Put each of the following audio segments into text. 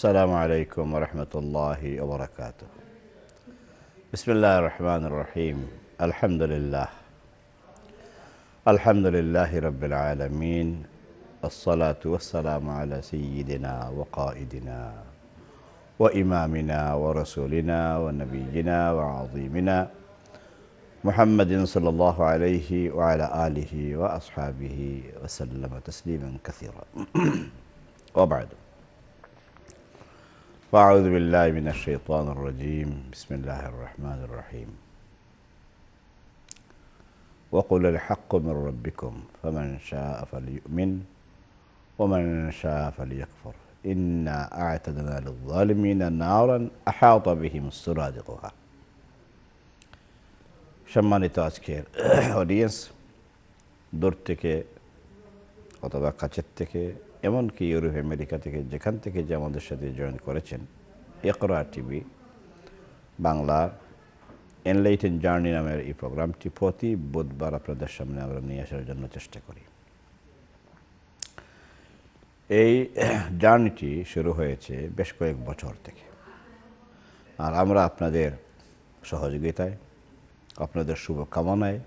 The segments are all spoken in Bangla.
السلام عليكم ورحمة الله وبركاته بسم الله الرحمن الرحيم الحمد لله الحمد لله رب العالمين الصلاة والسلام على سيدنا وقائدنا وإمامنا ورسولنا ونبينا وعظيمنا محمد صلى الله عليه وعلى آله وأصحابه وسلم تسليما كثيرا وبعد فأعوذ بالله من الشيطان الرجيم بسم الله الرحمن الرحيم وقل الحق من ربكم فمن شاء فليؤمن ومن شاء فليكفر إنا أعتدنا للظالمين نارا أحاط بهم سرادقها شماني تاسكير অডিয়েন্স دورتك থেকে অথবা এমনকি ইউরোপ আমেরিকা থেকে যেখান থেকে যে আমাদের সাথে জয়েন করেছেন একরা টিভি বাংলার এনলাইটেন জার্নি নামের এই প্রোগ্রামটি প্রতি বুধবার আপনাদের সামনে আমরা নিয়ে আসার জন্য চেষ্টা করি এই জার্নিটি শুরু হয়েছে বেশ কয়েক বছর থেকে আর আমরা আপনাদের সহযোগিতায় আপনাদের শুভকামনায়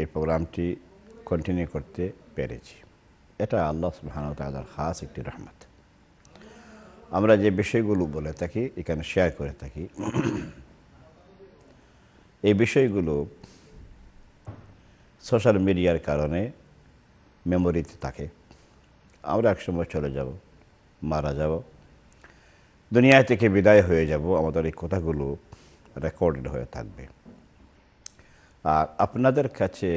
এই প্রোগ্রামটি কন্টিনিউ করতে পেরেছি এটা আল্লাহ সুহানতালার খাস একটি রহমত আমরা যে বিষয়গুলো বলে থাকি এখানে শেয়ার করে থাকি এই বিষয়গুলো সোশ্যাল মিডিয়ার কারণে মেমোরিতে থাকে আমরা একসময় চলে যাব মারা যাব দুনিয়া থেকে বিদায় হয়ে যাব আমাদের এই কথাগুলো রেকর্ডেড হয়ে থাকবে আর আপনাদের কাছে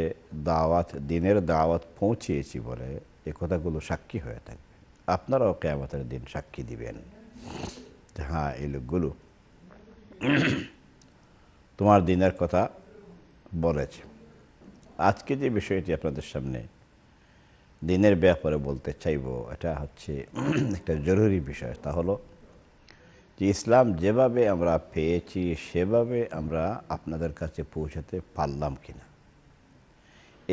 দাওয়াত দিনের দাওয়াত পৌঁছিয়েছি বলে এ কথাগুলো সাক্ষী হয়ে থাকবে আপনারাও কেয়ামতের দিন সাক্ষী দিবেন হ্যাঁ এই লোকগুলো তোমার দিনের কথা বলেছে আজকে যে বিষয়টি আপনাদের সামনে দিনের ব্যাপারে বলতে চাইব এটা হচ্ছে একটা জরুরি বিষয় তা হলো যে ইসলাম যেভাবে আমরা পেয়েছি সেভাবে আমরা আপনাদের কাছে পৌঁছাতে পারলাম কিনা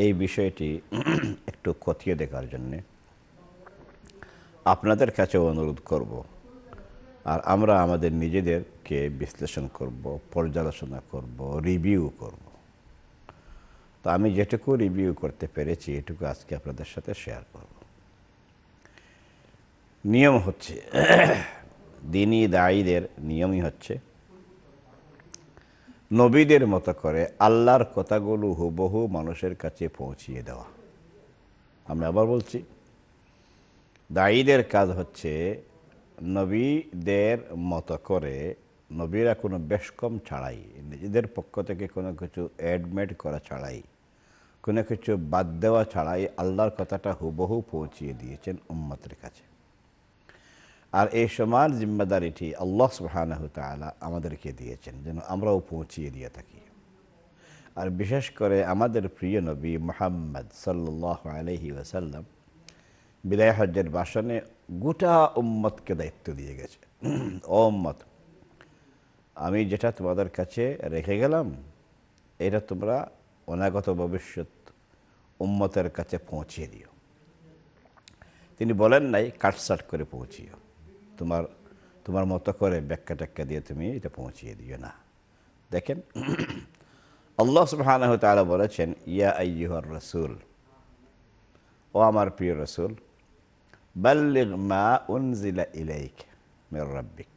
এই বিষয়টি একটু খতিয়ে দেখার জন্যে আপনাদের কাছেও অনুরোধ করব আর আমরা আমাদের নিজেদেরকে বিশ্লেষণ করব পর্যালোচনা করব রিভিউ করব তো আমি যেটুকু রিভিউ করতে পেরেছি এটুকু আজকে আপনাদের সাথে শেয়ার করব নিয়ম হচ্ছে দিনই দায়ীদের নিয়মই হচ্ছে নবীদের মতো করে আল্লাহর কথাগুলো হুবহু মানুষের কাছে পৌঁছিয়ে দেওয়া আমি আবার বলছি দায়ীদের কাজ হচ্ছে নবীদের মতো করে নবীরা কোনো বেশকম ছাড়াই নিজেদের পক্ষ থেকে কোনো কিছু অ্যাডমিট করা ছাড়াই কোনো কিছু বাদ দেওয়া ছাড়াই আল্লাহর কথাটা হুবহু পৌঁছিয়ে দিয়েছেন উম্মতের কাছে আর এই সমান জিম্মাদারিটি আল্লাহ সুহানাহ তালা আমাদেরকে দিয়েছেন যেন আমরাও পৌঁছিয়ে দিয়ে থাকি আর বিশেষ করে আমাদের প্রিয় নবী মোহাম্মদ সাল্লাহ আলহি ওসাল্লাম বিদায় হজ্জের বাসনে গোটা উম্মতকে দায়িত্ব দিয়ে গেছে ওম্মত আমি যেটা তোমাদের কাছে রেখে গেলাম এটা তোমরা অনাগত ভবিষ্যৎ উম্মতের কাছে পৌঁছিয়ে দিও তিনি বলেন নাই কাটসাট করে পৌঁছিও তোমার তোমার মতো করে ব্যাখ্যা ট্যাক্কা দিয়ে তুমি এটা পৌঁছিয়ে দিও না দেখেন আল্লাহ সুবাহ বলেছেন ইয়া আইহর রসুল ও আমার প্রিয় রসুল বাল্লিগ মা উনজিলা ইলাইক মের রব্বিক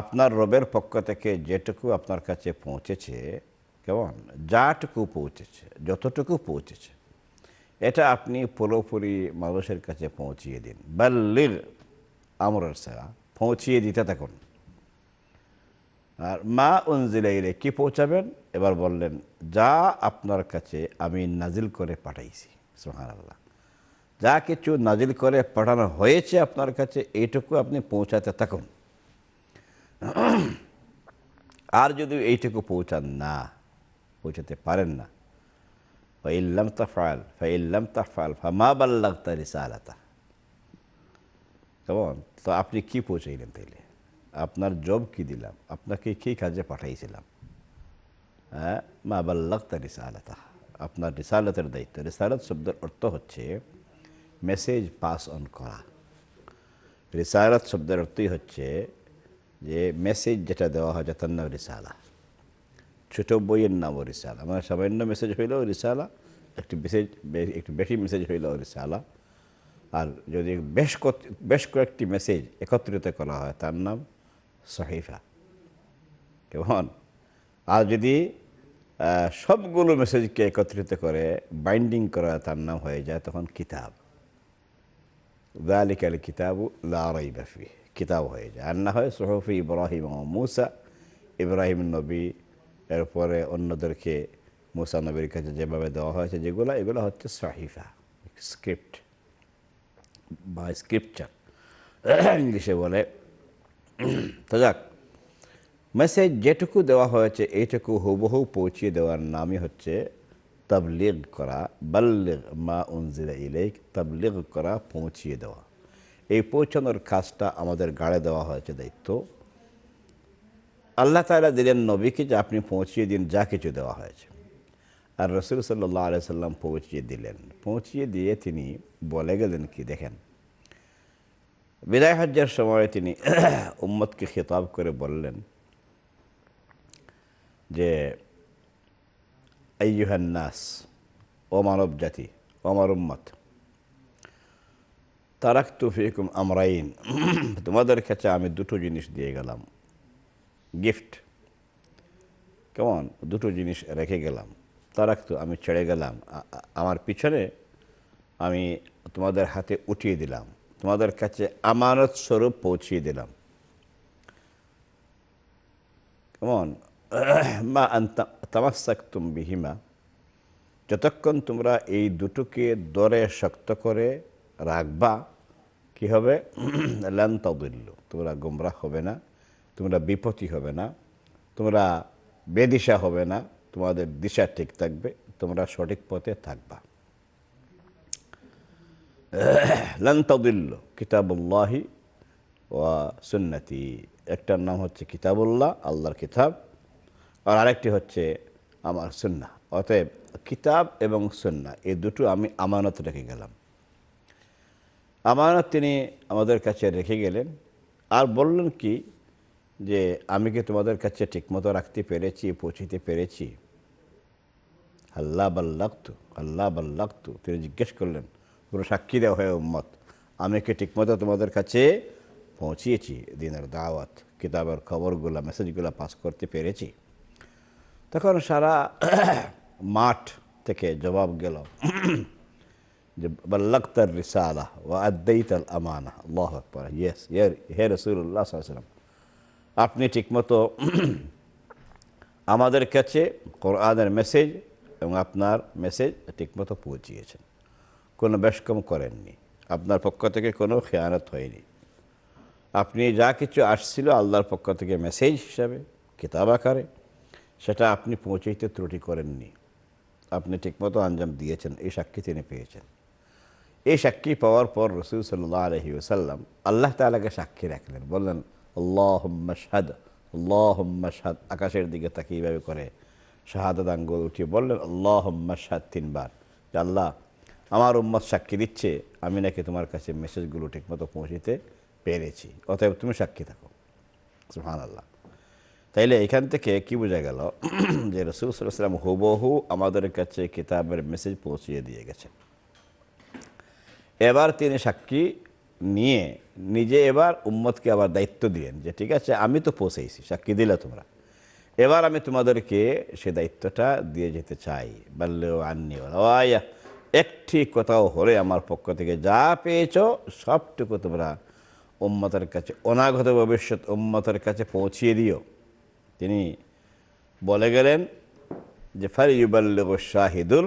আপনার রবের পক্ষ থেকে যেটুকু আপনার কাছে পৌঁছেছে কেমন যাটুকু পৌঁছেছে যতটুকু পৌঁছেছে এটা আপনি পুরোপুরি মানুষের কাছে পৌঁছিয়ে দিন বাল্লিগ সেরা পৌঁছিয়ে দিতে থাকুন আর মা উনজিলাইলে কি পৌঁছাবেন এবার বললেন যা আপনার কাছে আমি নাজিল করে পাঠাইছি সোহান আল্লাহ যা কিছু নাজিল করে পাঠানো হয়েছে আপনার কাছে এইটুকু আপনি পৌঁছাতে থাকুন আর যদি এইটুকু পৌঁছান না পৌঁছাতে পারেন না ফাইল্লাম তাফাল ফাইল্লাম তাফাল ফা মা বাল্লাহ তারিসা আলাতা কেমন তো আপনি কি পৌঁছাইলেন তাইলে আপনার জব কি দিলাম আপনাকে কী কাজে পাঠাইছিলাম হ্যাঁ মা বাল্লাক্তা রিসালাতা আপনার রিসালতের দায়িত্ব রিসালত শব্দের অর্থ হচ্ছে মেসেজ পাস অন করা রিসালত শব্দের অর্থই হচ্ছে যে মেসেজ যেটা দেওয়া হয় যার নাম রিসালা ছোট বইয়ের নামও রিসালা মানে সামান্য মেসেজ হইলেও রিসালা একটি মেসেজ একটি বেশি মেসেজ হইলেও রিসালা আর যদি বেশ বেশ কয়েকটি মেসেজ একত্রিত করা হয় তার নাম সহিফা কেমন আর যদি সবগুলো মেসেজকে একত্রিত করে বাইন্ডিং করা তার নাম হয়ে যায় তখন কিতাব দালিক কিতাব কিতাবু কিতাব হয়ে যায় আর না হয় সহফি ইব্রাহিম ও মুসা ইব্রাহিম নবী এরপরে অন্যদেরকে মুসা নবীর কাছে যেভাবে দেওয়া হয়েছে যেগুলো এগুলো হচ্ছে সাহিফা স্ক্রিপ্ট বা স্ক্রিপচার ইংলিশে বলে তো যাক মেসেজ যেটুকু দেওয়া হয়েছে এইটুকু হুবহু পৌঁছিয়ে দেওয়ার নামই হচ্ছে তবলিগ করা বাল্লিগ মা উনজিরা ইলেক তবলিগ করা পৌঁছিয়ে দেওয়া এই পৌঁছানোর কাজটা আমাদের গাড়ে দেওয়া হয়েছে দায়িত্ব আল্লাহ তালা দিলেন নবীকে যে আপনি পৌঁছিয়ে দিন যা কিছু দেওয়া হয়েছে আর রসুল সাল্লাহ আলিয়া সাল্লাম পৌঁছিয়ে দিলেন পৌঁছিয়ে দিয়ে তিনি বলে গেলেন কি দেখেন বিদায় হজ্জার সময় তিনি উম্মতকে খেতাব করে বললেন যে নাস ও মানব জাতি আমার উম্মত তারাক তুফিকুম আমরাইন তোমাদের কাছে আমি দুটো জিনিস দিয়ে গেলাম গিফট কেমন দুটো জিনিস রেখে গেলাম তারাক তো আমি ছেড়ে গেলাম আমার পিছনে আমি তোমাদের হাতে উঠিয়ে দিলাম তোমাদের কাছে আমানত স্বরূপ পৌঁছিয়ে দিলাম কেমন মা তামাশাক তুম বিহিমা যতক্ষণ তোমরা এই দুটোকে দরে শক্ত করে রাখবা কি হবে লান্তদুল্য তোমরা গুমরা হবে না তোমরা বিপতি হবে না তোমরা বেদিশা হবে না তোমাদের দিশা ঠিক থাকবে তোমরা সঠিক পথে থাকবা লান্তাদিল্ল কিতাবুল্লাহি ওয়া সুন্নতি একটার নাম হচ্ছে কিতাবুল্লাহ আল্লাহর কিতাব আর আরেকটি হচ্ছে আমার সুন্না অতএব কিতাব এবং সুন্না এই দুটো আমি আমানত রেখে গেলাম আমানত তিনি আমাদের কাছে রেখে গেলেন আর বললেন কি যে আমি কি তোমাদের কাছে ঠিকমতো রাখতে পেরেছি পৌঁছিতে পেরেছি আল্লাহ বাল্লাক্ত আল্লাহ বাল্লাক্ত তিনি জিজ্ঞেস করলেন কোনো সাক্ষী দেওয়া হয় উম্মত আমি কি ঠিকমতো তোমাদের কাছে পৌঁছিয়েছি দিনের দাওয়াত কিতাবের খবরগুলো মেসেজগুলো পাস করতে পেরেছি তখন সারা মাঠ থেকে জবাব গেল যে বল্লাক্তার রিসালা ও আদ্দাইত আল আমানা আল্লাহ আকবর ইয়েস ইয়ে হে রসুল্লাহ সাল্লাম আপনি ঠিকমতো আমাদের কাছে কোরআনের মেসেজ এবং আপনার মেসেজ ঠিকমতো পৌঁছিয়েছেন কোনো ব্যাসকম করেননি আপনার পক্ষ থেকে কোনো খেয়ানত হয়নি আপনি যা কিছু আসছিল আল্লাহর পক্ষ থেকে মেসেজ হিসাবে কিতাব আকারে সেটা আপনি পৌঁছাইতে ত্রুটি করেননি আপনি ঠিকমতো আঞ্জাম দিয়েছেন এই সাক্ষী তিনি পেয়েছেন এই সাক্ষী পাওয়ার পর রসুল সাল্লাহ আলহি ওসাল্লাম আল্লাহ তালাকে সাক্ষী রাখলেন বললেন আল্লাহম্মাদ আল্লাহম্মাদ আকাশের দিকে তাকে এইভাবে করে শাহাদ আঙ্গুল উঠিয়ে বললেন আল্লাহম্মাদ তিনবার আল্লাহ আমার উম্মত সাক্ষী দিচ্ছে আমি নাকি তোমার কাছে মেসেজগুলো ঠিকমতো পৌঁছিতে পেরেছি অতএব তুমি সাক্ষী থাকো সুহান আল্লাহ তাইলে এখান থেকে কি বোঝা গেল যে রসুল সাল্লাম হুবহু আমাদের কাছে কিতাবের মেসেজ পৌঁছিয়ে দিয়ে গেছে এবার তিনি সাক্ষী নিয়ে নিজে এবার উম্মতকে আবার দায়িত্ব দিলেন যে ঠিক আছে আমি তো পৌঁছেছি সাক্ষী দিলে তোমরা এবার আমি তোমাদেরকে সে দায়িত্বটা দিয়ে যেতে চাই বললেও আননি ও আয়া একটি কোথাও হলে আমার পক্ষ থেকে যা পেয়েছ সবটুকু তোমরা উম্মতের কাছে অনাগত ভবিষ্যৎ উম্মতের কাছে পৌঁছিয়ে দিও তিনি বলে গেলেন যে ফারিউবাল্লুগ শাহিদুল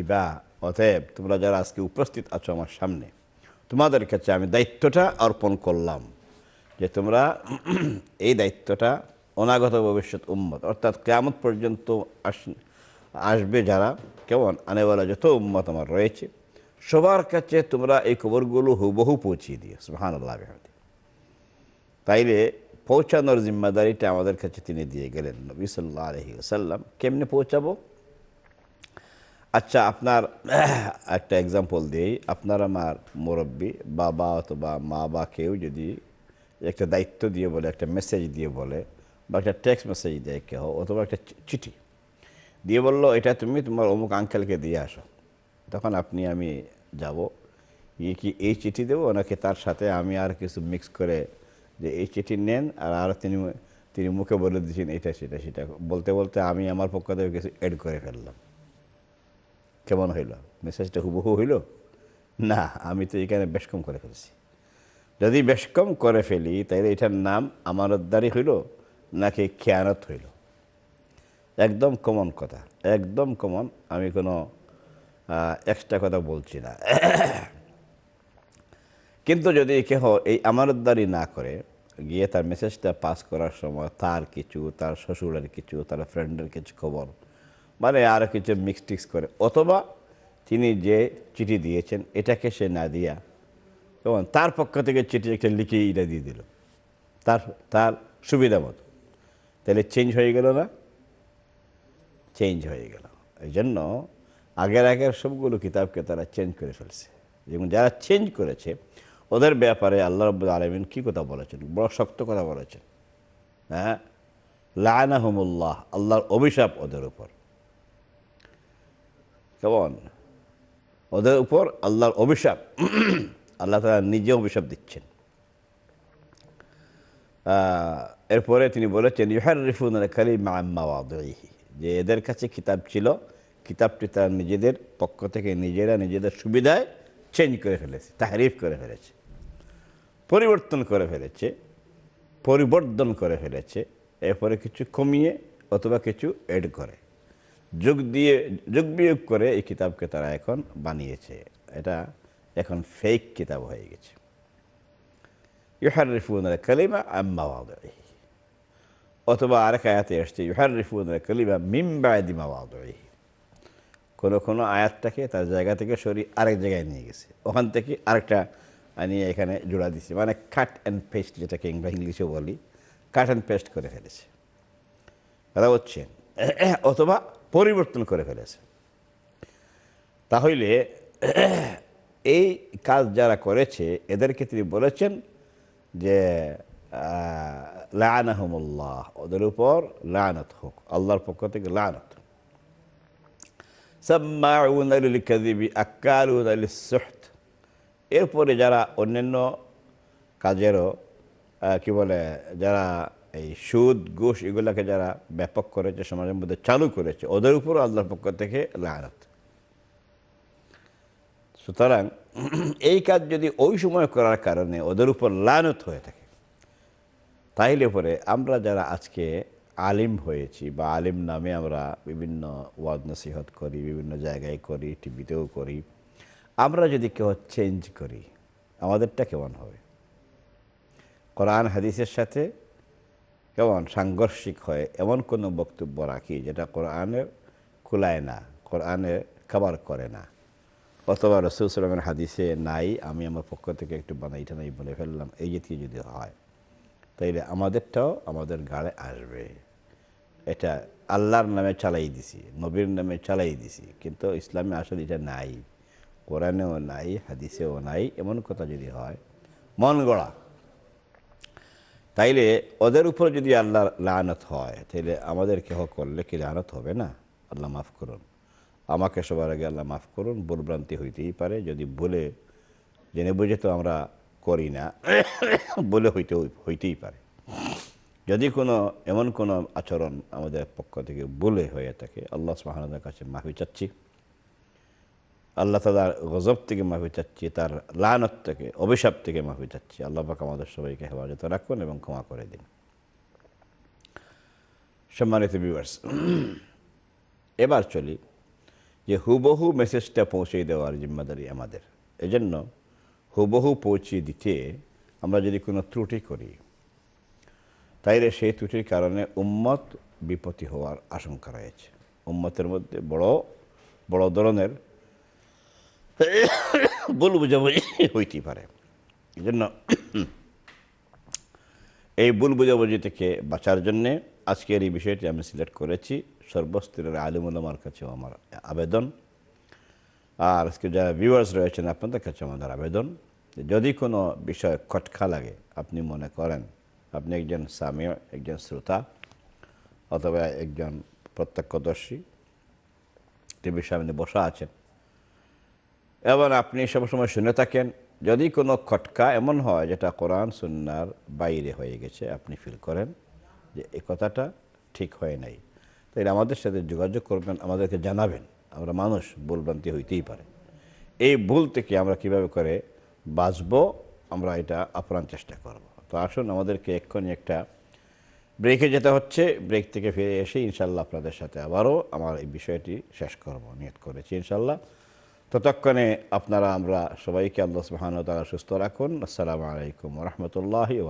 ইবা অতএব তোমরা যারা আজকে উপস্থিত আছো আমার সামনে তোমাদের কাছে আমি দায়িত্বটা অর্পণ করলাম যে তোমরা এই দায়িত্বটা অনাগত ভবিষ্যৎ উম্মত অর্থাৎ কেয়ামত পর্যন্ত আস আসবে যারা কেমন আনেওয়ালা যত উম্মত আমার রয়েছে সবার কাছে তোমরা এই খবরগুলো হুবহু পৌঁছিয়ে দিও সুহান আল্লাহ তাইলে পৌঁছানোর জিম্মাদারিটা আমাদের কাছে তিনি দিয়ে গেলেন নবী সাল্লাহ আলহি আসাল্লাম কেমনে পৌঁছাবো আচ্ছা আপনার একটা এক্সাম্পল দিই আপনার আমার মুরব্বী বাবা অথবা মা বা কেউ যদি একটা দায়িত্ব দিয়ে বলে একটা মেসেজ দিয়ে বলে বা একটা টেক্সট মেসেজ দেয় কেউ অথবা একটা চিঠি দিয়ে বললো এটা তুমি তোমার অমুক আঙ্কেলকে দিয়ে আসো তখন আপনি আমি যাব গিয়ে কি এই চিঠি দেবো নাকি তার সাথে আমি আর কিছু মিক্স করে যে এই চিঠি নেন আর আর তিনি তিনি মুখে বলে দিয়েছেন এটা সেটা সেটা বলতে বলতে আমি আমার পক্ষ থেকে কিছু অ্যাড করে ফেললাম কেমন হইল মেসেজটা হুবহু হইল না আমি তো এখানে বেশ কম করে ফেলছি যদি বেশ কম করে ফেলি তাহলে এটার নাম দ্বারি হইল নাকি খেয়ানত হইল একদম কমন কথা একদম কমন আমি কোনো এক্সট্রা কথা বলছি না কিন্তু যদি কেহ এই আমানতদারি না করে গিয়ে তার মেসেজটা পাস করার সময় তার কিছু তার শ্বশুরের কিছু তার ফ্রেন্ডের কিছু খবর মানে আরও কিছু মিক্স টিক্স করে অথবা তিনি যে চিঠি দিয়েছেন এটাকে সে না দিয়া কেমন তার পক্ষ থেকে চিঠি একটা লিখে এটা দিয়ে দিল তার তার সুবিধা মতো তাহলে চেঞ্জ হয়ে গেল না চেঞ্জ হয়ে গেল এই জন্য আগের আগের সবগুলো কিতাবকে তারা চেঞ্জ করে ফেলছে এবং যারা চেঞ্জ করেছে ওদের ব্যাপারে আল্লাহ রব আলমিন কী কথা বলেছেন বড় শক্ত কথা বলেছেন হ্যাঁ লায়নাহমুল্লাহ আল্লাহর অভিশাপ ওদের উপর কেমন ওদের উপর আল্লাহর অভিশাপ আল্লাহ তারা নিজে অভিশাপ দিচ্ছেন এরপরে তিনি বলেছেন ইহার রিফুন কালিম আম্মা ওয়াদি যে এদের কাছে কিতাব ছিল কিতাবটি তারা নিজেদের পক্ষ থেকে নিজেরা নিজেদের সুবিধায় চেঞ্জ করে ফেলেছে তাহারিফ করে ফেলেছে পরিবর্তন করে ফেলেছে পরিবর্তন করে ফেলেছে এরপরে কিছু কমিয়ে অথবা কিছু এড করে যোগ দিয়ে যোগ বিয়োগ করে এই কিতাবকে তারা এখন বানিয়েছে এটা এখন ফেক কিতাব হয়ে গেছে রিফুন কালিমা আম্মা অথবা আরেক আয়াতে এসছে কলিমা মিম্বায়দিমা ওয়াদি কোনো কোনো আয়াতটাকে তার জায়গা থেকে সরি আরেক জায়গায় নিয়ে গেছে ওখান থেকে আরেকটা আনিয়ে এখানে জোড়া দিছে মানে কাট অ্যান্ড পেস্ট যেটাকে আমরা ইংলিশে বলি কাট অ্যান্ড পেস্ট করে ফেলেছে তারা হচ্ছে অথবা পরিবর্তন করে ফেলেছে তাহলে এই কাজ যারা করেছে এদেরকে তিনি বলেছেন যে লানাহমুল্লাহ ওদের উপর লানত হোক আল্লাহর পক্ষ থেকে লানত এরপরে যারা অন্যান্য কাজেরও কি বলে যারা এই সুদ গোষ এগুলাকে যারা ব্যাপক করেছে সমাজের মধ্যে চালু করেছে ওদের উপর আল্লাহর পক্ষ থেকে লানত সুতরাং এই কাজ যদি ওই সময় করার কারণে ওদের উপর লানত হয়ে থাকে তাইলে পরে আমরা যারা আজকে আলিম হয়েছি বা আলিম নামে আমরা বিভিন্ন ওয়াজ নসিহত করি বিভিন্ন জায়গায় করি টিভিতেও করি আমরা যদি কেউ চেঞ্জ করি আমাদেরটা কেমন হবে কোরআন হাদিসের সাথে কেমন সাংঘর্ষিক হয় এমন কোনো বক্তব্য রাখি যেটা কোরআনের খুলায় না কোরআনে খাবার করে না অথবা রসুল সালামের হাদিসে নাই আমি আমার পক্ষ থেকে একটু বানাই টানাই নাই বলে ফেললাম এই জাতীয় যদি হয় তাইলে আমাদেরটাও আমাদের গাড়ে আসবে এটা আল্লাহর নামে চালাই দিছি নবীর নামে চালাই দিছি কিন্তু ইসলামে আসলে এটা নাই কোরআনেও নাই হাদিসেও নাই এমন কথা যদি হয় মন গড়া তাইলে ওদের উপর যদি আল্লাহর লানত হয় তাইলে আমাদের কেহ করলে কি লানত হবে না আল্লাহ মাফ করুন আমাকে সবার আগে আল্লাহ মাফ করুন ভুলভ্রান্তি হইতেই পারে যদি ভুলে জেনে বুঝে তো আমরা করি না বলে হইতে হইতেই পারে যদি কোনো এমন কোনো আচরণ আমাদের পক্ষ থেকে বলে হয়ে থাকে আল্লাহ সাহানদের কাছে মাফি চাচ্ছি আল্লাহ তালার গজব থেকে মাফি চাচ্ছি তার লানত থেকে অভিশাপ থেকে মাফি চাচ্ছি আল্লাহ পাক আমাদের সবাইকে হেফাজত রাখুন এবং ক্ষমা করে দিন সম্মানিত ভিউয়ার্স এবার চলি যে হুবহু মেসেজটা পৌঁছে দেওয়ার জিম্মাদারি আমাদের এজন্য হুবহু পৌঁছিয়ে দিতে আমরা যদি কোনো ত্রুটি করি তাইলে সেই ত্রুটির কারণে উম্মত বিপত্তি হওয়ার আশঙ্কা রয়েছে উম্মতের মধ্যে বড় বড় ধরনের ভুল বুঝাবুঝি হইতে পারে এই জন্য এই ভুল বুঝাবুঝি থেকে বাঁচার জন্যে আজকের এই বিষয়টি আমি সিলেক্ট করেছি সর্বস্তরের আলিমুলামার কাছেও আমার আবেদন আর আজকে যারা ভিউয়ার্স রয়েছেন আপনাদের কাছে আমাদের আবেদন যদি কোনো বিষয়ে খটকা লাগে আপনি মনে করেন আপনি একজন স্বামী একজন শ্রোতা অথবা একজন প্রত্যক্ষদর্শী টিভির সামনে বসা আছেন এবং আপনি সবসময় শুনে থাকেন যদি কোনো খটকা এমন হয় যেটা কোরআন সুন্নার বাইরে হয়ে গেছে আপনি ফিল করেন যে এ কথাটা ঠিক হয় নাই তাই আমাদের সাথে যোগাযোগ করবেন আমাদেরকে জানাবেন আমরা মানুষ ভুলভ্রান্তি হইতেই পারে এই ভুল থেকে আমরা কিভাবে করে বাঁচব আমরা এটা আপ্রাণ চেষ্টা করব তো আসুন আমাদেরকে এক্ষুনি একটা ব্রেকে যেতে হচ্ছে ব্রেক থেকে ফিরে এসে ইনশাল্লাহ আপনাদের সাথে আবারও আমার এই বিষয়টি শেষ করব নিয়ত করেছি ইনশাল্লাহ ততক্ষণে আপনারা আমরা সবাইকে আল্লাহ তারা সুস্থ রাখুন আসসালামু আলাইকুম রহমতুল্লাহ you.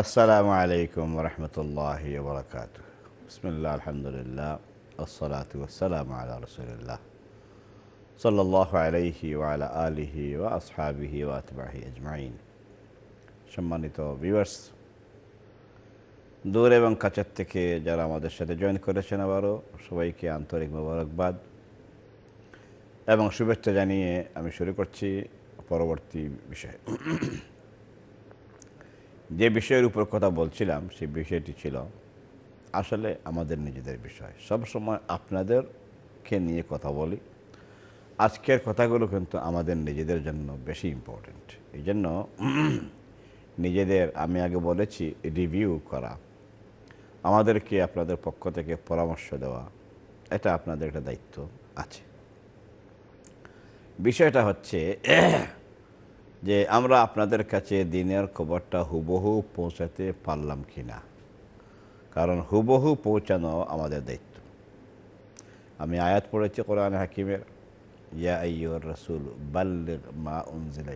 আসসালামু আলাইকুম রহমতুল্লাহ বরকাত বিসমুল্লাহ আলহামদুলিল্লাহ আসসালাত ওসালাম আল্লাহ রসুলিল্লাহ সাল্লাহ আলহি ওয়ালা আলিহি ওয়া আসহাবিহি ওয়াতবাহি আজমাইন সম্মানিত ভিউয়ার্স দূর এবং কাচার থেকে যারা আমাদের সাথে জয়েন করেছেন আবারও সবাইকে আন্তরিক মোবারকবাদ এবং শুভেচ্ছা জানিয়ে আমি শুরু করছি পরবর্তী বিষয়ে যে বিষয়ের উপর কথা বলছিলাম সেই বিষয়টি ছিল আসলে আমাদের নিজেদের বিষয় সব সময় আপনাদেরকে নিয়ে কথা বলি আজকের কথাগুলো কিন্তু আমাদের নিজেদের জন্য বেশি ইম্পর্টেন্ট এই জন্য নিজেদের আমি আগে বলেছি রিভিউ করা আমাদেরকে আপনাদের পক্ষ থেকে পরামর্শ দেওয়া এটা আপনাদের একটা দায়িত্ব আছে বিষয়টা হচ্ছে যে আমরা আপনাদের কাছে দিনের খবরটা হুবহু পৌঁছাতে পারলাম কি না কারণ হুবহু পৌঁছানো আমাদের দায়িত্ব আমি আয়াত পড়েছি কোরআন হাকিমের ইয়া আইয়র রসুল বাল্লির মা উনজিলা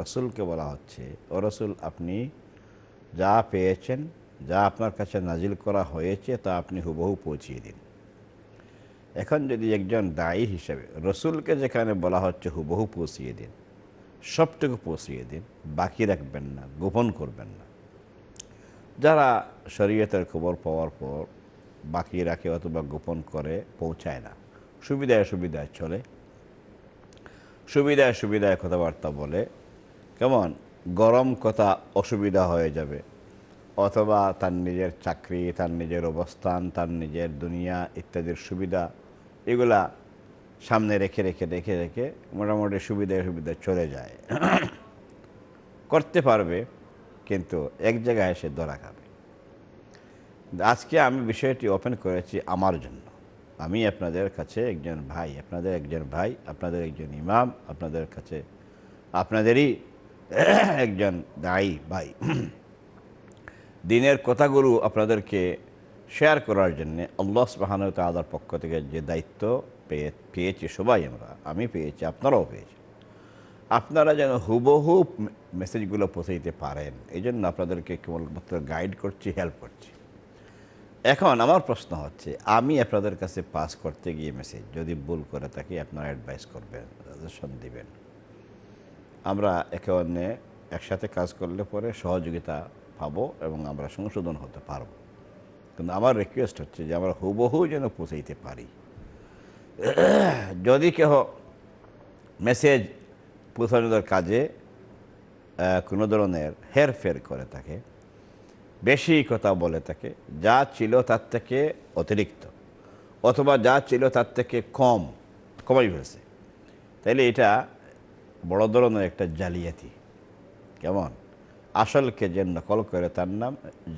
রসুলকে বলা হচ্ছে ও রসুল আপনি যা পেয়েছেন যা আপনার কাছে নাজিল করা হয়েছে তা আপনি হুবহু পৌঁছিয়ে দিন এখন যদি একজন দায়ী হিসেবে রসুলকে যেখানে বলা হচ্ছে হুবহু পৌঁছিয়ে দিন সবটুকু পৌঁছিয়ে দিন বাকি রাখবেন না গোপন করবেন না যারা শরীয়তের খবর পাওয়ার পর বাকি রাখে অথবা গোপন করে পৌঁছায় না সুবিধায় সুবিধায় চলে সুবিধায় সুবিধায় কথাবার্তা বলে কেমন গরম কথা অসুবিধা হয়ে যাবে অথবা তার নিজের চাকরি তার নিজের অবস্থান তার নিজের দুনিয়া ইত্যাদির সুবিধা এগুলা সামনে রেখে রেখে রেখে রেখে মোটামুটি সুবিধা সুবিধা চলে যায় করতে পারবে কিন্তু এক জায়গায় এসে ধরা খাবে আজকে আমি বিষয়টি ওপেন করেছি আমার জন্য আমি আপনাদের কাছে একজন ভাই আপনাদের একজন ভাই আপনাদের একজন ইমাম আপনাদের কাছে আপনাদেরই একজন দায়ী ভাই দিনের কথাগুলো আপনাদেরকে শেয়ার করার জন্যে আল্লাহ সুবাহানুত আদার পক্ষ থেকে যে দায়িত্ব পেয়ে পেয়েছি সবাই আমরা আমি পেয়েছি আপনারাও পেয়েছি আপনারা যেন হুবহু মেসেজগুলো পৌঁছাইতে পারেন এই জন্য আপনাদেরকে কেবলমাত্র গাইড করছি হেল্প করছি এখন আমার প্রশ্ন হচ্ছে আমি আপনাদের কাছে পাস করতে গিয়ে মেসেজ যদি ভুল করে থাকি আপনারা অ্যাডভাইস করবেন সাজেশন দিবেন আমরা একে অন্যে একসাথে কাজ করলে পরে সহযোগিতা পাবো এবং আমরা সংশোধন হতে পারবো কিন্তু আমার রিকোয়েস্ট হচ্ছে যে আমরা হুবহু যেন পৌঁছাইতে পারি যদি কেহ মেসেজ পৌঁছানোর কাজে কোনো ধরনের হেরফের করে থাকে বেশি কথা বলে থাকে যা ছিল তার থেকে অতিরিক্ত অথবা যা ছিল তার থেকে কম কমাই ফেলছে তাইলে এটা বড় ধরনের একটা জালিয়াতি কেমন আসলকে যে নকল করে তার নাম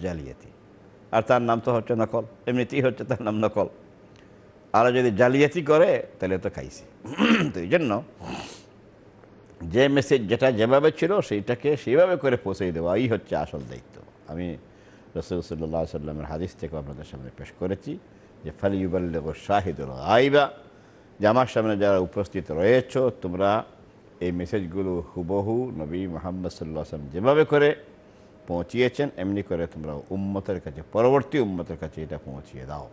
জালিয়াতি আর তার নাম তো হচ্ছে নকল এমনিতেই হচ্ছে তার নাম নকল আরো যদি জালিয়াতি করে তাহলে তো খাইছি তো এই জন্য যে মেসেজ যেটা যেভাবে ছিল সেইটাকে সেইভাবে করে পৌঁছে দেওয়া এই হচ্ছে আসল দায়িত্ব আমি রসুল্লাহ সাল্লামের হাদিস থেকে আপনাদের সামনে পেশ করেছি যে ফালিউবাল্লেগ শাহিদুল আইবা যে আমার সামনে যারা উপস্থিত রয়েছ তোমরা এই মেসেজগুলো হুবহু নবী মোহাম্মদ সাল্লাহ আসলাম যেভাবে করে পৌঁছিয়েছেন এমনি করে তোমরা উম্মতের কাছে পরবর্তী উম্মতের কাছে এটা পৌঁছিয়ে দাও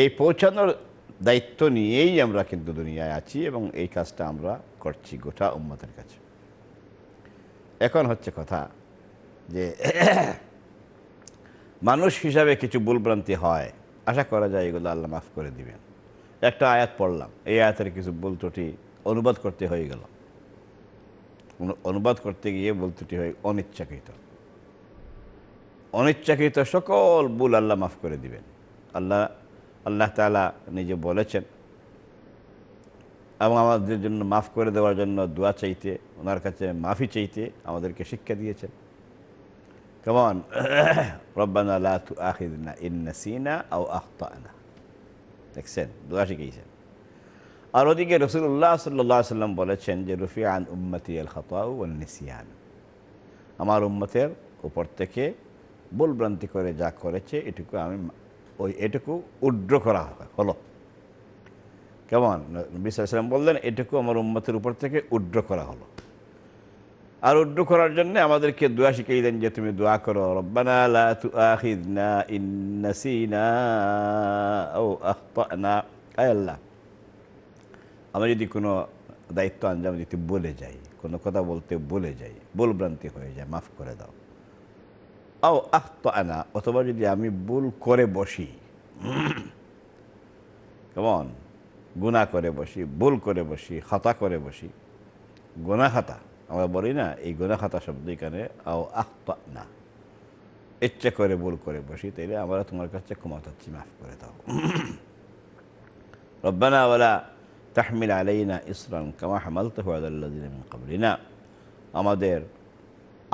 এই পৌঁছানোর দায়িত্ব নিয়েই আমরা কিন্তু দুনিয়ায় আছি এবং এই কাজটা আমরা করছি গোটা উম্মতের কাছে এখন হচ্ছে কথা যে মানুষ হিসাবে কিছু ভুলভ্রান্তি হয় আশা করা যায় এগুলো আল্লাহ মাফ করে দিবেন একটা আয়াত পড়লাম এই আয়াতের কিছু ভুল ত্রুটি অনুবাদ করতে হয়ে গেল অনুবাদ করতে গিয়ে ভুল ত্রুটি হয়ে অনিচ্ছাকৃত অনিচ্ছাকৃত সকল ভুল আল্লাহ মাফ করে দিবেন আল্লাহ আল্লাহ তালা নিজে বলেছেন এবং আমাদের জন্য মাফ করে দেওয়ার জন্য দোয়া চাইতে ওনার কাছে মাফি চাইতে আমাদেরকে শিক্ষা দিয়েছেন কেমন আল্লাহ আহিদিনা ইন্নাসিনা আও আখতানা দেখছেন দোয়া শিখিয়েছেন আর ওদিকে রসুল্লাহ সাল্লাম বলেছেন যে রফি আন উম্মতি আল খতাউ নিসিয়ান আমার উম্মতের উপর থেকে ভুলভ্রান্তি করে যা করেছে এটুকু আমি ওই এটুকু উড্র করা হলো কেমন বিশ্বাম বললেন এটুকু আমার উম্মতের উপর থেকে উড্র করা হলো আর উড্র করার জন্য আমাদেরকে দোয়া শিখিয়ে দেন যে তুমি দোয়া করো আল্লাহ আমি যদি কোনো দায়িত্ব আঞ্জাম দিতে বলে যাই কোনো কথা বলতে বলে যাই ভুলভ্রান্তি হয়ে যায় মাফ করে দাও আও আহত আনা অথবা যদি আমি ভুল করে বসি কেমন গুণা করে বসি ভুল করে বসি খাতা করে বসি গোনা খাতা আমরা বলি না এই গোনা খাতা শব্দ এখানে আও আহত না ইচ্ছে করে ভুল করে বসি তাইলে আমরা তোমার কাছে ক্ষমা চাচ্ছি মাফ করে দাও রব্বানা ওলা তাহমিল আলাইনা ইসরান কামা হামাল তো হওয়া দিন কাবলিনা আমাদের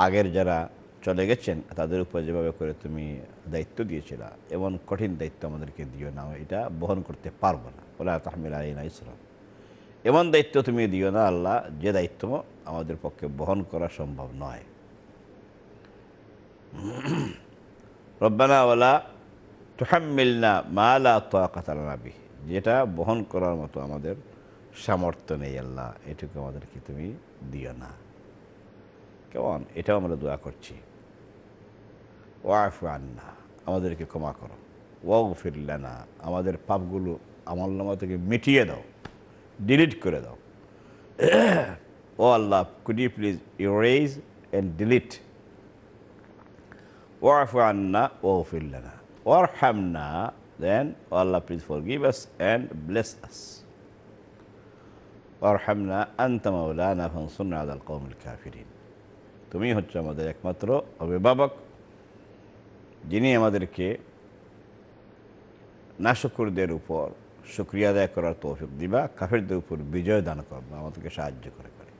আগের যারা চলে গেছেন তাদের উপর যেভাবে করে তুমি দায়িত্ব দিয়েছিল এমন কঠিন দায়িত্ব আমাদেরকে দিও না এটা বহন করতে পারবো না ওলা তাহমিল না ইসলাম এমন দায়িত্ব তুমি দিও না আল্লাহ যে দায়িত্ব আমাদের পক্ষে বহন করা সম্ভব নয় রব্বানা ওলা তুহাম্মিলনা মালা তোয়াকাতালানা বি যেটা বহন করার মতো আমাদের সামর্থ্য নেই আল্লাহ এটুকু আমাদেরকে তুমি দিও না কেমন এটাও আমরা দোয়া করছি ওয়াফু আন্না আমাদেরকে ক্ষমা করো ওয়াও ফিরলানা আমাদের পাপগুলো আমল নামা থেকে মিটিয়ে দাও ডিলিট করে দাও O Allah could you please ইউরেজ অ্যান্ড ডিলিট ওয়াফু আন্না ওয়াও ফিরলানা ওয়ার হামনা then O Allah please forgive us and bless us ওয়ার হামনা আন্তা মাউলানা ফাংসুন আদাল কৌমুল কাফিরিন তুমি হচ্ছে আমাদের একমাত্র অভিভাবক যিনি আমাদেরকে নাশকরদের উপর শুক্রিয়া আদায় করার তৌফিক দিবা কাফেরদের উপর বিজয় দান করব আমাদেরকে সাহায্য করে করে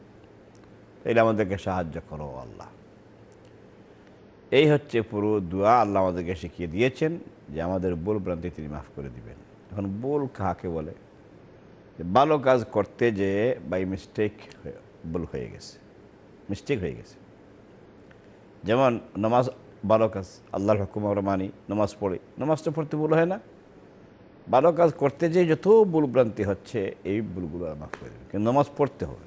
এটা আমাদেরকে সাহায্য করো আল্লাহ এই হচ্ছে পুরো দোয়া আল্লাহ আমাদেরকে শিখিয়ে দিয়েছেন যে আমাদের বোল ভ্রান্তি তিনি মাফ করে দিবেন এখন বোল কাকে বলে যে ভালো কাজ করতে যে বাই মিস্টেক ভুল হয়ে গেছে মিস্টেক হয়ে গেছে যেমন নমাজ ভালো কাজ আল্লাহর হকুম আমরা মানি নমাজ পড়ি নমাজটা পড়তে ভুল হয় না ভালো কাজ করতে যে যত ভুলভ্রান্তি হচ্ছে এই ভুলগুলো আমার করে দেবে কিন্তু নমাজ পড়তে হবে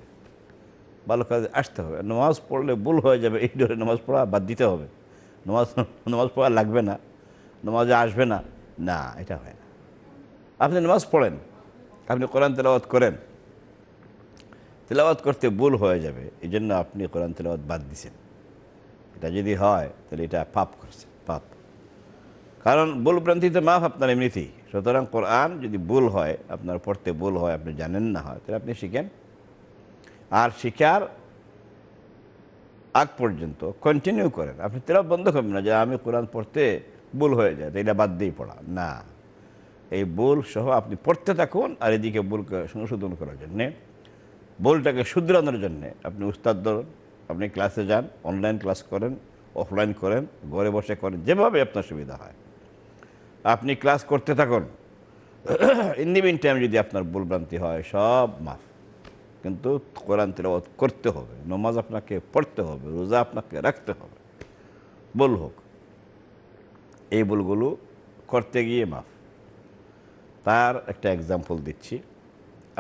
ভালো কাজে আসতে হবে নমাজ পড়লে ভুল হয়ে যাবে এই ধরে নমাজ পড়া বাদ দিতে হবে নমাজ নমাজ পড়া লাগবে না নমাজে আসবে না না এটা হয় না আপনি নমাজ পড়েন আপনি কোরআন তেলাওয়াত করেন তেলাওয়াত করতে ভুল হয়ে যাবে এই জন্য আপনি কোরআন তেলাওয়াত বাদ দিছেন এটা যদি হয় তাহলে এটা পাপ করছে পাপ কারণ ভুল প্রান্তিতে মাফ আপনার এমনিতেই সুতরাং কোরআন যদি ভুল হয় আপনার পড়তে ভুল হয় আপনি জানেন না হয় তাহলে আপনি শিখেন আর শিখার আগ পর্যন্ত কন্টিনিউ করেন আপনি তেরা বন্ধ করবেন না যে আমি কোরআন পড়তে ভুল হয়ে যায় তো এটা বাদ দিয়ে পড়া না এই ভুল সহ আপনি পড়তে থাকুন আর এদিকে ভুলকে সংশোধন করার জন্যে ভুলটাকে শুধরানোর জন্যে আপনি উস্তাদ ধরুন আপনি ক্লাসে যান অনলাইন ক্লাস করেন অফলাইন করেন ঘরে বসে করেন যেভাবে আপনার সুবিধা হয় আপনি ক্লাস করতে থাকুন ইন দি মিন টাইম যদি আপনার ভুলভ্রান্তি হয় সব মাফ কিন্তু কোরআন তেলাওয়াত করতে হবে নমাজ আপনাকে পড়তে হবে রোজা আপনাকে রাখতে হবে বল হোক এই বলগুলো করতে গিয়ে মাফ তার একটা এক্সাম্পল দিচ্ছি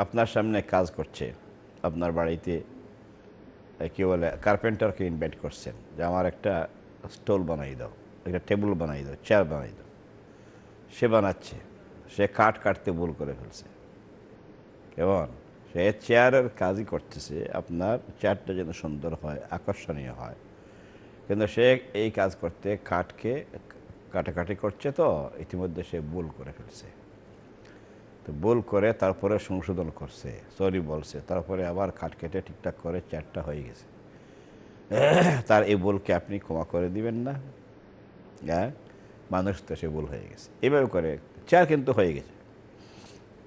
আপনার সামনে কাজ করছে আপনার বাড়িতে কি বলে কার্পেন্টারকে ইনভাইট করছেন যে আমার একটা স্টল বানাই দাও একটা টেবিল বানাই দাও চেয়ার বানাই দাও সে বানাচ্ছে সে কাঠ কাটতে ভুল করে ফেলছে কেমন সে চেয়ারের কাজই করতেছে আপনার চেয়ারটা যেন সুন্দর হয় আকর্ষণীয় হয় কিন্তু সে এই কাজ করতে কাঠকে কাটাকাটি করছে তো ইতিমধ্যে সে ভুল করে ফেলছে তো বল করে তারপরে সংশোধন করছে সরি বলছে তারপরে আবার খাট কেটে ঠিকঠাক করে চারটা হয়ে গেছে তার এই বলকে আপনি ক্ষমা করে দিবেন না হ্যাঁ মানুষ তো সে ভুল হয়ে গেছে এভাবে করে চার কিন্তু হয়ে গেছে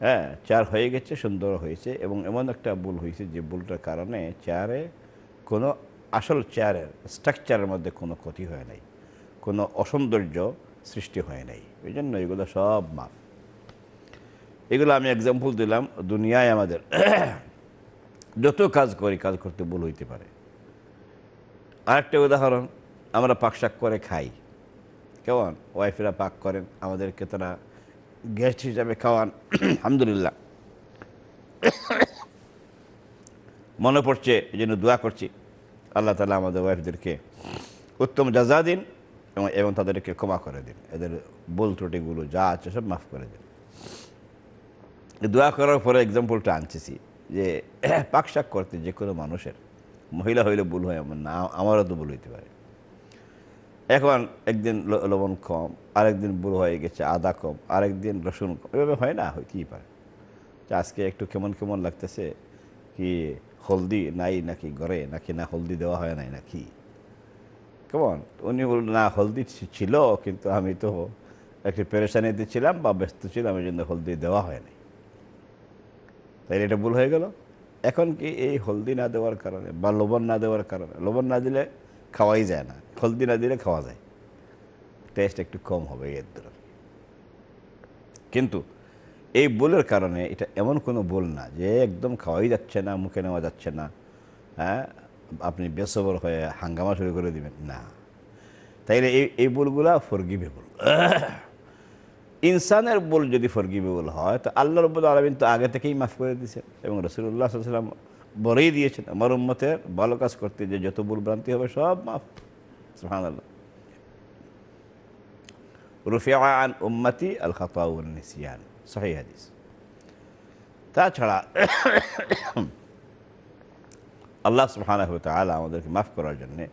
হ্যাঁ চার হয়ে গেছে সুন্দর হয়েছে এবং এমন একটা ভুল হয়েছে যে ভুলটার কারণে চারে কোনো আসল চেয়ারের স্ট্রাকচারের মধ্যে কোনো ক্ষতি হয় নাই কোনো অসৌন্দর্য সৃষ্টি হয় নাই ওই জন্য এগুলো সব মাপ এগুলো আমি এক্সাম্পল দিলাম দুনিয়ায় আমাদের যত কাজ করি কাজ করতে ভুল হইতে পারে আরেকটা উদাহরণ আমরা পাক শাক করে খাই কেমন ওয়াইফেরা পাক করেন আমাদেরকে তারা গেস্ট হিসাবে খাওয়ান আলহামদুলিল্লাহ মনে পড়ছে এই জন্য দোয়া করছি আল্লাহ তালা আমাদের ওয়াইফদেরকে উত্তম যা যা দিন এবং তাদেরকে ক্ষমা করে দিন এদের বোল ত্রুটিগুলো যা আছে সব মাফ করে দিন দোয়া করার পরে এক্সাম্পলটা আনতেছি যে পাকশাক করতে যে কোনো মানুষের মহিলা হইলে ভুল হয় আমার না আমারও তো ভুল হইতে পারে এখন একদিন লবণ কম আরেকদিন ভুল হয়ে গেছে আদা কম আরেকদিন রসুন কম এভাবে হয় না হয় কী পারে আজকে একটু কেমন কেমন লাগতেছে কি হলদি নাই নাকি গড়ে নাকি না হলদি দেওয়া হয় নাই নাকি কেমন উনি বলল না হলদি ছিল কিন্তু আমি তো একটু পেরেশানিতে ছিলাম বা ব্যস্ত ছিলাম এই জন্য হলদি দেওয়া হয়নি তাই এটা ভুল হয়ে গেল এখন কি এই হলদি না দেওয়ার কারণে বা লবণ না দেওয়ার কারণে লবণ না দিলে খাওয়াই যায় না হলদি না দিলে খাওয়া যায় টেস্ট একটু কম হবে এর দ্বারা কিন্তু এই বোলের কারণে এটা এমন কোনো বোল না যে একদম খাওয়াই যাচ্ছে না মুখে নেওয়া যাচ্ছে না হ্যাঁ আপনি বেসবর হয়ে হাঙ্গামা শুরু করে দিবেন না তাইলে এই এই বোলগুলা ফরগিভেবল ইনসানের বল যদি ফরগিভেবল হয় তো আল্লাহ রব্বুল আলমিন তো আগে থেকেই মাফ করে দিয়েছেন এবং রসুল্লাহ সাল্লাম বলেই দিয়েছেন আমার উম্মতের ভালো কাজ করতে যে যত ভুল ভ্রান্তি হবে সব মাফ সুহান আল্লাহ রুফিয়া আন উম্মতি আল খাতাউন্নিসিয়ান সহি হাদিস তাছাড়া আল্লাহ সুহানা হতে আলা আমাদেরকে মাফ করার জন্যে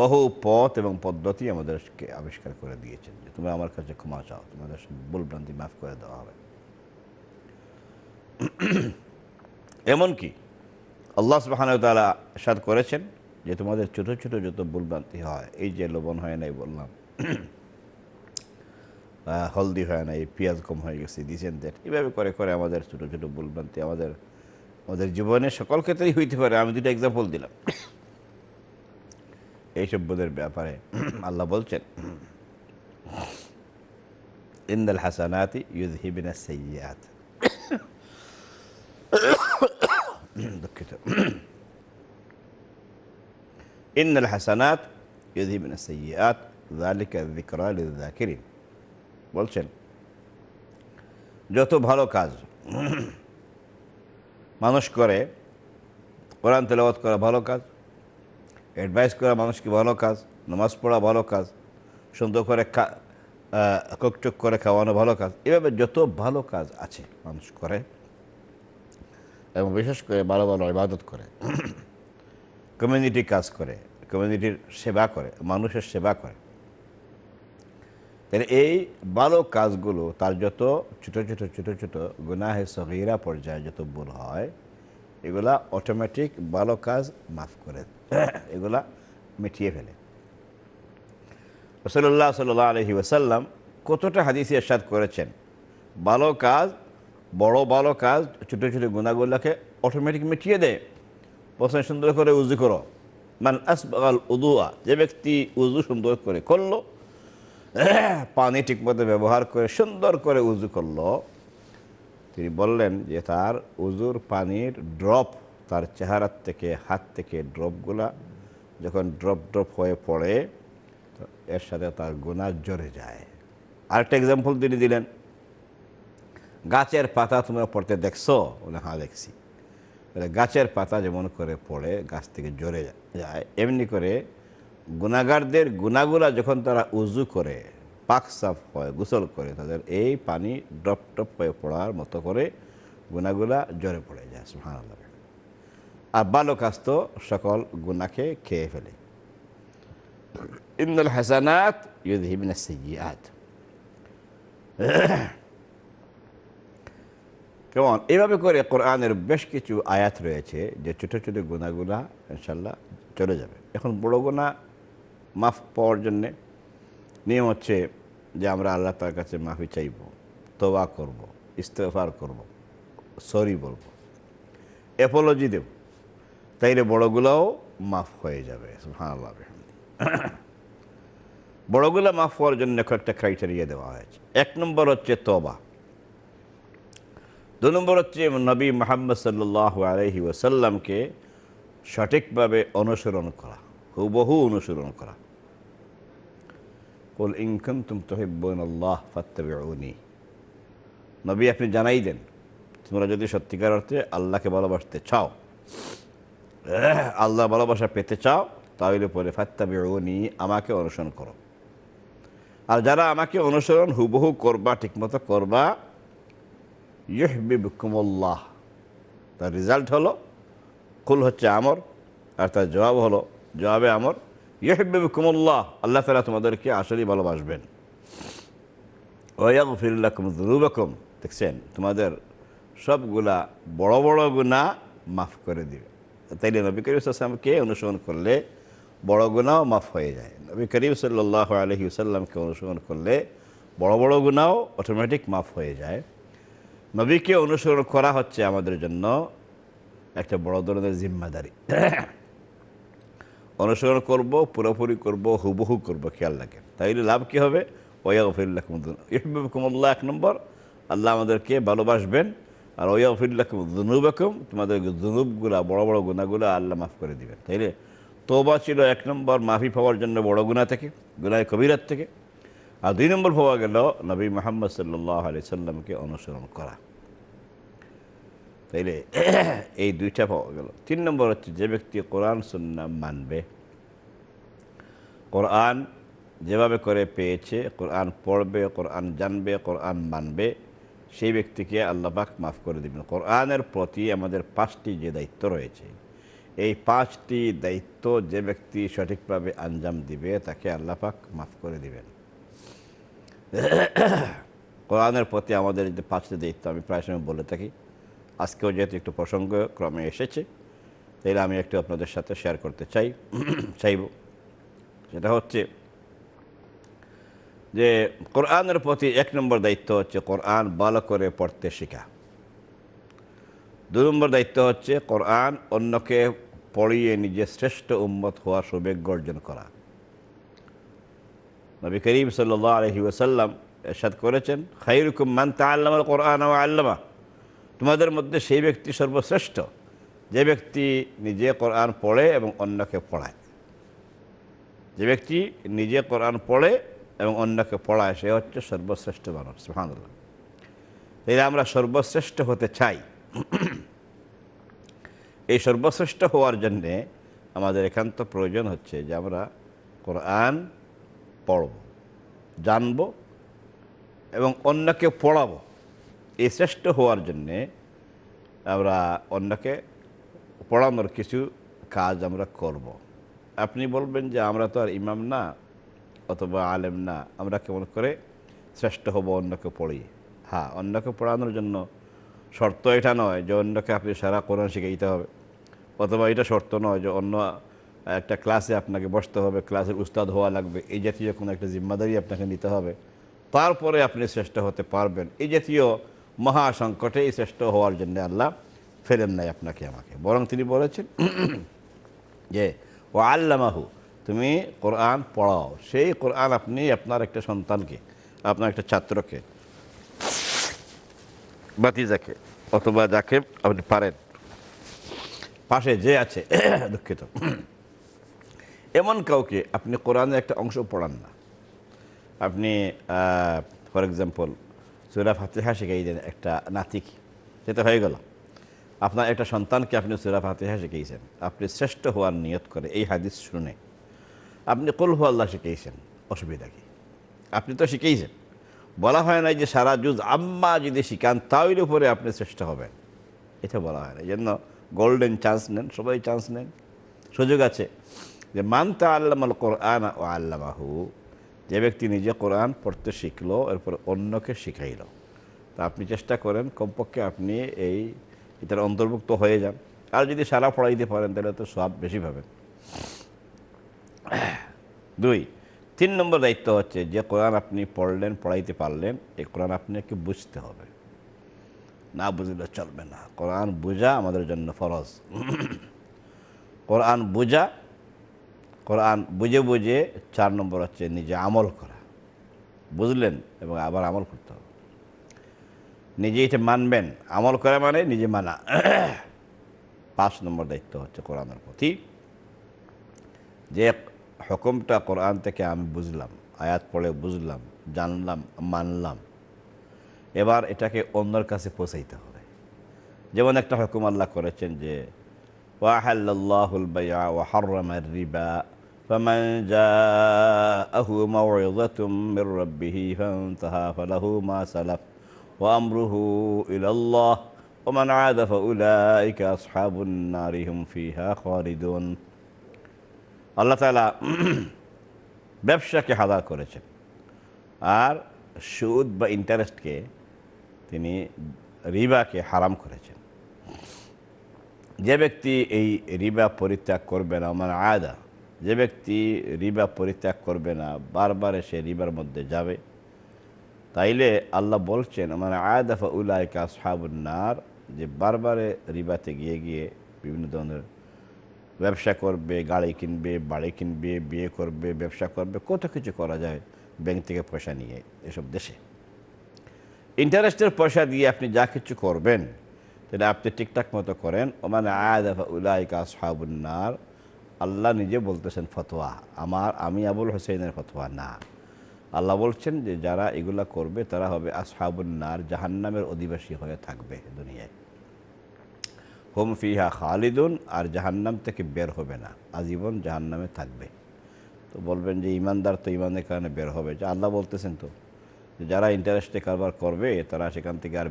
বহু পথ এবং পদ্ধতি আমাদেরকে আবিষ্কার করে দিয়েছেন যে তোমরা আমার কাছে ক্ষমা চাও তোমাদের ভুলভ্রান্তি মাফ করে দেওয়া হবে এমনকি আল্লাহ সুবাহান তারা সাদ করেছেন যে তোমাদের ছোটো ছোটো যত ভুলভ্রান্তি হয় এই যে লবণ হয় নাই বললাম হলদি হয় নাই পেঁয়াজ কম হয়ে গেছে দিয়েছেন দ্যাট এভাবে করে করে আমাদের ছোটো ছোটো ভুলভ্রান্তি আমাদের আমাদের জীবনে সকল ক্ষেত্রেই হইতে পারে আমি দুটো এক্সাম্পল দিলাম এইসব বোধের ব্যাপারে আল্লাহ বলছেন ইন্দাল হাসানাতি ইউজহিবিনা সৈয়াত দুঃখিত ইন্দাল হাসানাত ইউজহিবিনা সৈয়াত জালিকা জিকরা লিজাকিরিন বলছেন যত ভালো কাজ মানুষ করে কোরআন তেলাওয়াত করা ভালো কাজ অ্যাডভাইস করা মানুষকে ভালো কাজ নামাজ পড়া ভালো কাজ সুন্দর করে কোকচোক করে খাওয়ানো ভালো কাজ এভাবে যত ভালো কাজ আছে মানুষ করে এবং বিশেষ করে ভালো ভালো ইবাদত করে কমিউনিটি কাজ করে কমিউনিটির সেবা করে মানুষের সেবা করে তাহলে এই ভালো কাজগুলো তার যত ছোট ছোট ছোট ছোট গুনাহে সহিরা পর্যায়ে যত ভুল হয় এগুলা অটোমেটিক ভালো কাজ মাফ করে এগুলা মিটিয়ে ফেলে রসল্লাহ সাল আলহি ওসাল্লাম কতটা হাদিসি এরশাদ করেছেন ভালো কাজ বড় ভালো কাজ ছোট ছোট গুণাগুলাকে অটোমেটিক মিটিয়ে দেয় প্রশ্ন সুন্দর করে উজু করো মান আসবাল উদুয়া যে ব্যক্তি উজু সুন্দর করে করলো পানি ঠিকমতো ব্যবহার করে সুন্দর করে উজু করলো তিনি বললেন যে তার উজুর পানির ড্রপ তার চেহারার থেকে হাত থেকে ড্রপগুলা যখন ড্রপ ড্রপ হয়ে পড়ে এর সাথে তার গুণা জড়ে যায় আরেকটা এক্সাম্পল তিনি দিলেন গাছের পাতা তোমরা পড়তে দেখছো বলে হ্যাঁ দেখছি গাছের পাতা যেমন করে পড়ে গাছ থেকে জড়ে যায় এমনি করে গুণাগারদের গুণাগুলা যখন তারা উজু করে পাক সাফ হয় গোসল করে তাদের এই পানি ড্রপ ড্রপ হয়ে পড়ার মতো করে গুণাগুলা জড়ে পড়ে যায় লাগে আর বালকাস্ত সকল গুণাকে খেয়ে ফেলে ইন্দুল হাসানাত ইউদিবিন কেমন এভাবে করে কোরআনের বেশ কিছু আয়াত রয়েছে যে ছোটো ছোটো গুণাগুলা ইনশাল্লাহ চলে যাবে এখন বড় গোনা মাফ পাওয়ার জন্যে নিয়ম হচ্ছে যে আমরা আল্লাহ তার কাছে মাফি চাইব তোবা করব ইস্তফার করব সরি বলবো অ্যাপোলজি দেবো তাইলে বড়গুলাও মাফ হয়ে যাবে বড়গুলা মাফ হওয়ার জন্য কয়েকটা ক্রাইটেরিয়া দেওয়া হয়েছে এক নম্বর হচ্ছে তবা দু নম্বর হচ্ছে নবী মোহাম্মদ সাল্লাহ আলহি ওসাল্লামকে সঠিকভাবে অনুসরণ করা হুবহু অনুসরণ করা কল ইনকম তুম তোহেব্বন আল্লাহ ফাত্তবে উনি নবী আপনি জানাই দেন তোমরা যদি সত্যিকার অর্থে আল্লাহকে ভালোবাসতে চাও আল্লাহ ভালোবাসা পেতে চাও তাহলে পরে নিয়ে আমাকে অনুসরণ করো আর যারা আমাকে অনুসরণ হুবহু করবা ঠিকমতো করবা ইহবিবকুমল্লাহ তার রেজাল্ট হলো কুল হচ্ছে আমর আর তার জবাব হলো জবাবে আমর ইহবিবকুমল্লাহ আল্লাহ তালা তোমাদেরকে আসলেই ভালোবাসবেন ওয়াগ ফিরুল্লাকুম দুরুবাকুম দেখছেন তোমাদের সবগুলা বড় বড় গুণা মাফ করে দিবে তাইলে নবী করিম সাল্লামকে অনুসরণ করলে বড় গুণাও মাফ হয়ে যায় নবী করিম সাল্লাহ আলহি সাল্লামকে অনুসরণ করলে বড় বড় গুণাও অটোমেটিক মাফ হয়ে যায় নবীকে অনুসরণ করা হচ্ছে আমাদের জন্য একটা বড় ধরনের জিম্মাদারি অনুসরণ করব পুরোপুরি করব হুবহু করব খেয়াল রাখেন তাইলে লাভ কী হবে ওয়া গফিল্লাহ ইহবুবকুমুল্লাহ এক নম্বর আল্লাহ আমাদেরকে ভালোবাসবেন আর ওই ফিরলাকুম জুনুবাকুম তোমাদের জুনুবগুলা বড় বড় গুণাগুলো আল্লাহ মাফ করে দিবেন তাইলে তোবা ছিল এক নম্বর মাফি পাওয়ার জন্য বড় গুণা থেকে গুনায় কবিরাত থেকে আর দুই নম্বর পাওয়া গেল নবী মোহাম্মদ সাল্লাহ আলি সাল্লামকে অনুসরণ করা তাইলে এই দুইটা পাওয়া গেল তিন নম্বর হচ্ছে যে ব্যক্তি কোরআন সুন্না মানবে কোরআন যেভাবে করে পেয়েছে কোরআন পড়বে কোরআন জানবে কোরআন মানবে সেই ব্যক্তিকে বাক মাফ করে দেবেন কোরআনের প্রতি আমাদের পাঁচটি যে দায়িত্ব রয়েছে এই পাঁচটি দায়িত্ব যে ব্যক্তি সঠিকভাবে আঞ্জাম দিবে তাকে আল্লাপাক মাফ করে দিবেন কোরআনের প্রতি আমাদের যে পাঁচটি দায়িত্ব আমি প্রায় সময় বলে থাকি আজকেও যেহেতু একটু প্রসঙ্গ ক্রমে এসেছে তাইলে আমি একটু আপনাদের সাথে শেয়ার করতে চাই চাইব সেটা হচ্ছে যে কোরআনের প্রতি এক নম্বর দায়িত্ব হচ্ছে কোরআন ভালো করে পড়তে শেখা দু নম্বর দায়িত্ব হচ্ছে কোরআন অন্যকে পড়িয়ে নিজে শ্রেষ্ঠ উম্মত হওয়ার সৌভাগ্য অর্জন করা নবী করিম সাল আলহি ওসাল্লাম এরশাদ করেছেন খাইরুকুম মান তা আল্লামাল কোরআন ও আল্লামা তোমাদের মধ্যে সেই ব্যক্তি সর্বশ্রেষ্ঠ যে ব্যক্তি নিজে কোরআন পড়ে এবং অন্যকে পড়ায় যে ব্যক্তি নিজে কোরআন পড়ে এবং অন্যকে পড়ায় সে হচ্ছে সর্বশ্রেষ্ঠ মানুষ সুহানুল্লাহ তাহলে আমরা সর্বশ্রেষ্ঠ হতে চাই এই সর্বশ্রেষ্ঠ হওয়ার জন্যে আমাদের একান্ত প্রয়োজন হচ্ছে যে আমরা কোরআন পড়ব জানব এবং অন্যকে পড়াবো এই শ্রেষ্ঠ হওয়ার জন্যে আমরা অন্যকে পড়ানোর কিছু কাজ আমরা করব। আপনি বলবেন যে আমরা তো আর ইমাম না অথবা আলেম না আমরা কেমন করে শ্রেষ্ঠ হব অন্যকে পড়ি হ্যাঁ অন্যকে পড়ানোর জন্য শর্ত এটা নয় যে অন্যকে আপনি সারা কোরআন শিখাইতে হবে অথবা এটা শর্ত নয় যে অন্য একটা ক্লাসে আপনাকে বসতে হবে ক্লাসের উস্তাদ হওয়া লাগবে এই জাতীয় কোনো একটা জিম্মাদারি আপনাকে নিতে হবে তারপরে আপনি শ্রেষ্ঠ হতে পারবেন এই জাতীয় মহা সংকটে এই শ্রেষ্ঠ হওয়ার জন্য আল্লাহ ফেলেন নাই আপনাকে আমাকে বরং তিনি বলেছেন যে ও আল্লামাহু তুমি কোরআন পড়াও সেই কোরআন আপনি আপনার একটা সন্তানকে আপনার একটা ছাত্রকে বাতি যাকে অথবা যাকে আপনি পারেন পাশে যে আছে দুঃখিত এমন কাউকে আপনি কোরআনে একটা অংশ পড়ান না আপনি ফর এক্সাম্পল সুরা ফাতেহা শিখাই দেন একটা নাতিকে সেটা হয়ে গেল আপনার একটা সন্তানকে আপনি সুরা ফাতেহা শিখিয়েছেন আপনি শ্রেষ্ঠ হওয়ার নিয়ত করে এই হাদিস শুনে আপনি কলহু আল্লাহ শিখিয়েছেন অসুবিধা কি আপনি তো শিখেইছেন বলা হয় না যে সারা যুজ আম্মা যদি শিখান তাওয়ের উপরে আপনি চেষ্টা হবেন এটা বলা হয় না এই জন্য গোল্ডেন চান্স নেন সবাই চান্স নেন সুযোগ আছে যে মানতা আল্লামাল কোরআন ও আল্লামাহু যে ব্যক্তি নিজে কোরআন পড়তে শিখলো এরপর অন্যকে শিখাইল তা আপনি চেষ্টা করেন কমপক্ষে আপনি এই এটার অন্তর্ভুক্ত হয়ে যান আর যদি সারা পড়াইতে পারেন তাহলে তো সব বেশি পাবেন দুই তিন নম্বর দায়িত্ব হচ্ছে যে কোরআন আপনি পড়লেন পড়াইতে পারলেন এই কোরআন আপনাকে বুঝতে হবে না বুঝলে চলবে না কোরআন বোঝা আমাদের জন্য ফরজ কোরআন বোঝা কোরআন বুঝে বুঝে চার নম্বর হচ্ছে নিজে আমল করা বুঝলেন এবং আবার আমল করতে হবে নিজে এটা মানবেন আমল করা মানে নিজে মানা পাঁচ নম্বর দায়িত্ব হচ্ছে কোরআনের প্রতি যে হকমটা কোরআন থেকে আমি বুঝলাম আয়াত পড়ে বুঝলাম জানলাম মানলাম এবার এটাকে অন্যর কাছে পৌঁছাইতে হবে যেমন একটা হকুম আল্লাহ করেছেন যে ওয়াহাল্লাহুল বায়া ওয়াহরমার রিবা আল্লাহ তালা ব্যবসাকে হাদা করেছেন আর সুদ বা ইন্টারেস্টকে তিনি রিবাকে হারাম করেছেন যে ব্যক্তি এই রিবা পরিত্যাগ করবে না আমার মানে আয়দা যে ব্যক্তি রিবা পরিত্যাগ করবে না বারবার সে রিবার মধ্যে যাবে তাইলে আল্লাহ বলছেন আমার মানে আয়দাফা উলায়কা কাসাবুন্নার যে বারবারে রিবাতে গিয়ে গিয়ে বিভিন্ন ধরনের ব্যবসা করবে গাড়ি কিনবে বাড়ি কিনবে বিয়ে করবে ব্যবসা করবে কত কিছু করা যায় ব্যাংক থেকে পয়সা নিয়ে এসব দেশে ইন্টারেস্টের পয়সা দিয়ে আপনি যা কিছু করবেন তাহলে আপনি ঠিকঠাক মতো করেন ও ওমান আয়াদা উলাইকা সাহাবুন্নার আল্লাহ নিজে বলতেছেন ফতোয়া আমার আমি আবুল হোসেনের ফতোয়া না আল্লাহ বলছেন যে যারা এগুলা করবে তারা হবে আসহাবুন্নার জাহান্নামের অধিবাসী হয়ে থাকবে দুনিয়ায় হোম ফিহা খালিদুন আর জাহান্নাম থেকে বের হবে না আজীবন জাহান্নামে থাকবে তো বলবেন যে ইমানদার তো ইমানের কারণে বের হবে যে আল্লাহ বলতেছেন তো যারা ইন্টারেস্টে কারবার করবে তারা সেখান থেকে আর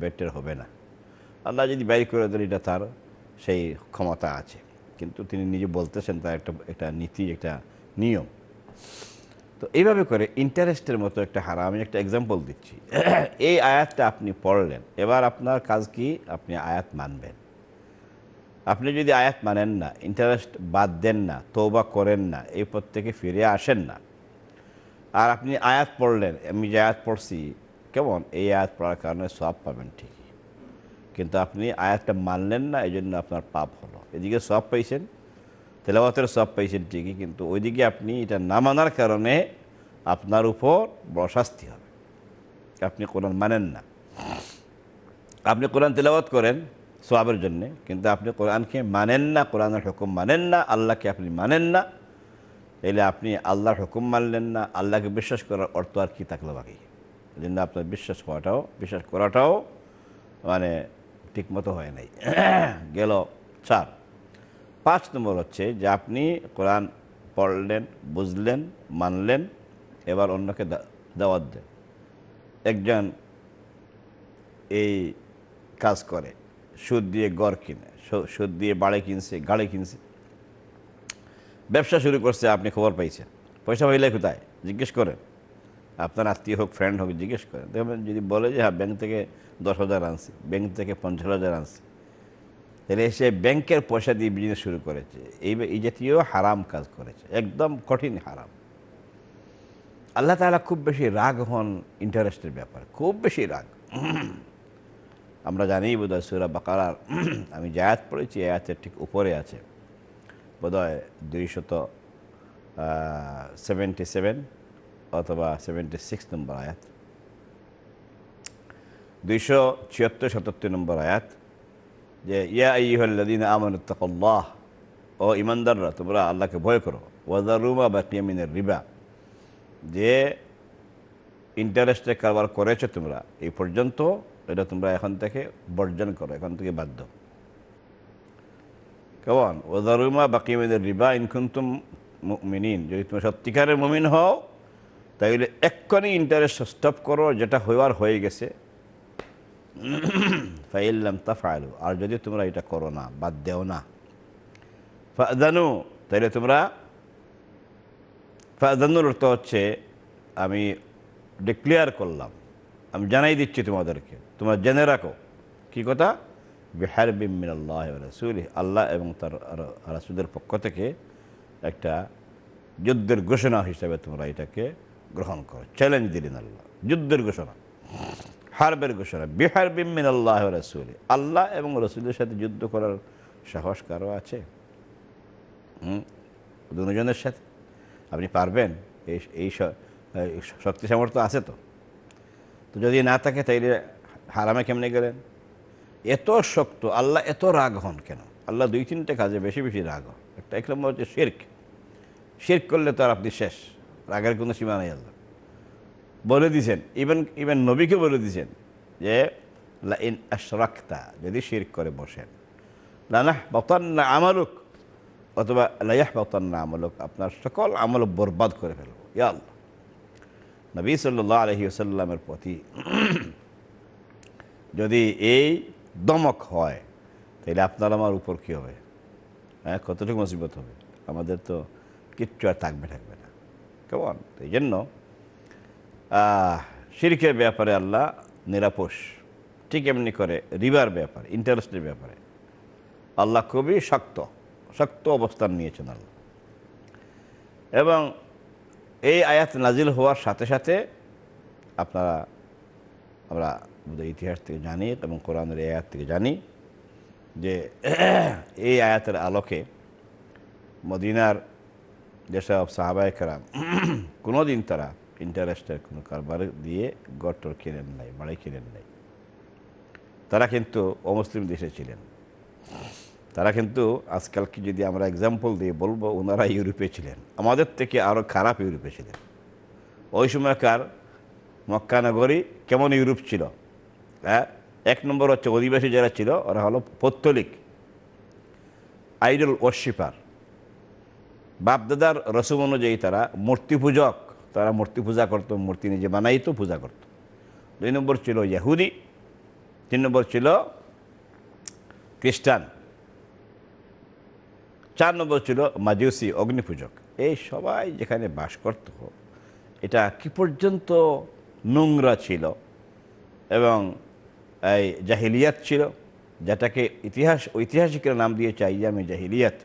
বেটের হবে না আল্লাহ যদি বাইর করে দেন এটা তার সেই ক্ষমতা আছে কিন্তু তিনি নিজে বলতেছেন তার একটা একটা নীতি একটা নিয়ম তো এইভাবে করে ইন্টারেস্টের মতো একটা হারা আমি একটা এক্সাম্পল দিচ্ছি এই আয়াতটা আপনি পড়লেন এবার আপনার কাজ কি আপনি আয়াত মানবেন আপনি যদি আয়াত মানেন না ইন্টারেস্ট বাদ দেন না তৌবা করেন না এই পথ থেকে ফিরে আসেন না আর আপনি আয়াত পড়লেন আমি যে আয়াত পড়ছি কেমন এই আয়াত পড়ার কারণে সব পাবেন ঠিকই কিন্তু আপনি আয়াতটা মানলেন না এই জন্য আপনার পাপ হলো এদিকে সব পাইছেন তেলাবাতের সব পাইছেন ঠিকই কিন্তু ওইদিকে আপনি এটা না মানার কারণে আপনার উপর বড় শাস্তি হবে আপনি কোরআন মানেন না আপনি কোরআন তেলাবাত করেন সোয়াবের জন্যে কিন্তু আপনি কোরআনকে মানেন না কোরআনের হুকুম মানেন না আল্লাহকে আপনি মানেন না এলে আপনি আল্লাহর হুকুম মানলেন না আল্লাহকে বিশ্বাস করার অর্থ আর কি থাকলো বাকি এই জন্য আপনার বিশ্বাস হওয়াটাও বিশ্বাস করাটাও মানে ঠিকমতো হয় নাই গেল চার পাঁচ নম্বর হচ্ছে যে আপনি কোরআন পড়লেন বুঝলেন মানলেন এবার অন্যকে দাওয়াত দেন একজন এই কাজ করে সুদ দিয়ে গড় কিনে সুদ দিয়ে বাড়ে কিনছে গাড়ি কিনছে ব্যবসা শুরু করছে আপনি খবর পাইছেন পয়সা পাইলে কোথায় জিজ্ঞেস করেন আপনার আত্মীয় হোক ফ্রেন্ড হোক জিজ্ঞেস করেন দেখবেন যদি বলে যে হ্যাঁ ব্যাংক থেকে দশ হাজার আনছি ব্যাংক থেকে পঞ্চাশ হাজার আনছি তাহলে সে ব্যাংকের পয়সা দিয়ে বিজনেস শুরু করেছে এই এই জাতীয় হারাম কাজ করেছে একদম কঠিন হারাম আল্লাহ তালা খুব বেশি রাগ হন ইন্টারেস্টের ব্যাপার খুব বেশি রাগ আমরা জানি বোধহয় সৈরা বাকারার আমি জায়াত পড়েছি আয়াতের ঠিক উপরে আছে বোধহয় দুইশত সেভেন্টি সেভেন অথবা সেভেন্টি সিক্স নম্বর আয়াত দুইশো ছিয়াত্তর সাতাত্তর নম্বর আয়াত যে ইয়া ইহল্লাদিন আমানুত্তাকল্লাহ ও ইমানদাররা তোমরা আল্লাহকে ভয় করো ওয়াজারুমা বা টিয়ামিনের রিবা যে ইন্টারেস্টে কারবার করেছো তোমরা এই পর্যন্ত এটা তোমরা এখন থেকে বর্জন করো এখন থেকে বাধ্য কেমন ওদারুমা বাকি মেয়েদের রিবা তুম মিনিন যদি তুমি সত্যিকারের মমিন হও তাইলে এক্ষণি ইন্টারেস্ট স্টপ করো যেটা হওয়ার হয়ে গেছে ফাইল্লাম তা ফাইল আর যদি তোমরা এটা করো না বাদ দেও না ফানু তাইলে তোমরা ফানুর অর্থ হচ্ছে আমি ডিক্লেয়ার করলাম আমি জানাই দিচ্ছি তোমাদেরকে তোমরা জেনে রাখো কি কথা বিহার বিমিন আল্লাহ রাসুল আল্লাহ এবং তার রাসুদের পক্ষ থেকে একটা যুদ্ধের ঘোষণা হিসাবে তোমরা এটাকে গ্রহণ করো চ্যালেঞ্জ দিলেন আল্লাহ যুদ্ধের ঘোষণা হারবের ঘোষণা বিহার বিমিন আল্লাহ রসুল আল্লাহ এবং রসুলের সাথে যুদ্ধ করার সাহস কারো আছে দুজনের সাথে আপনি পারবেন এই এই শক্তি সামর্থ্য আছে তো তো যদি না থাকে তাইলে হারামে কেমনে গেলেন এত শক্ত আল্লাহ এত রাগ হন কেন আল্লাহ দুই তিনটে কাজে বেশি বেশি রাগ হন একটা এক নম্বর হচ্ছে শেরক শেরক করলে তো আর আপনি শেষ রাগের কোনো সীমা নেই আল্লাহ বলে দিয়েছেন ইভেন ইভেন নবীকে বলে দিয়েছেন যে ইন আশরাক্তা যদি শির করে বসেন লানাহ না আমলুক অথবা লায়াহ না আমলুক আপনার সকল আমল বরবাদ করে ফেলব ইয়াল নবী সাল্লাহ আলহি আসাল্লামের প্রতি যদি এই দমক হয় তাহলে আপনার আমার উপর কী হবে হ্যাঁ কতটুকু মুসিবত হবে আমাদের তো কিচ্ছু আর থাকবে থাকবে না কেমন এই জন্য শিরকের ব্যাপারে আল্লাহ নিরাপোষ ঠিক এমনি করে রিভার ব্যাপারে ইন্টারেস্টের ব্যাপারে আল্লাহ খুবই শক্ত শক্ত অবস্থান নিয়েছেন আল্লাহ এবং এই আয়াত নাজিল হওয়ার সাথে সাথে আপনারা আমরা আমাদের ইতিহাস থেকে জানি এবং কোরআনের এই আয়াত থেকে জানি যে এই আয়াতের আলোকে মদিনার যেসব সাহাবায় কেরাম কোনো দিন তারা ইন্টারেস্টের কোনো কারবার দিয়ে গট্টর কিনেন নাই বাড়ি কিনেন নাই তারা কিন্তু অমুসলিম দেশে ছিলেন তারা কিন্তু আজকালকে যদি আমরা এক্সাম্পল দিয়ে বলবো ওনারা ইউরোপে ছিলেন আমাদের থেকে আরও খারাপ ইউরোপে ছিলেন ওই সময়কার মক্কানগরী কেমন ইউরোপ ছিল হ্যাঁ এক নম্বর হচ্ছে অধিবাসী যারা ছিল ওরা হলো পত্তলিক আইডল ওয়ার্শিপার বাপদাদার রসম অনুযায়ী তারা মূর্তি পূজক তারা মূর্তি পূজা করতো মূর্তি নিজে বানাইতো পূজা করত দুই নম্বর ছিল ইয়াহুদি তিন নম্বর ছিল খ্রিস্টান চার নম্বর ছিল অগ্নি পূজক এই সবাই যেখানে বাস করত এটা কি পর্যন্ত নোংরা ছিল এবং এই জাহিলিয়াত ছিল যেটাকে ইতিহাস ঐতিহাসিকরা নাম যে আমি জাহিলিয়াত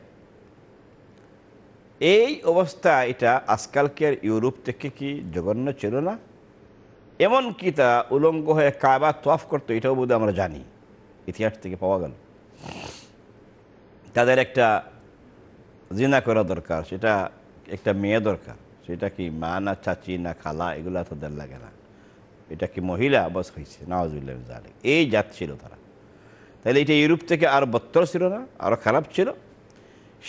এই অবস্থা এটা আজকালকে আর ইউরোপ থেকে কি জঘন্য ছিল না এমন কি তা উলঙ্গ হয়ে কাবা তফ করতো এটাও বোধ আমরা জানি ইতিহাস থেকে পাওয়া গেল তাদের একটা জিনা করা দরকার সেটা একটা মেয়ে দরকার সেটা কি মা না চাচি না খালা এগুলো তাদের লাগে না এটা কি মহিলা আবাস হয়েছে নওয়াজ জালে এই জাত ছিল তারা তাহলে এটা ইউরোপ থেকে আরও বত্তর ছিল না আরও খারাপ ছিল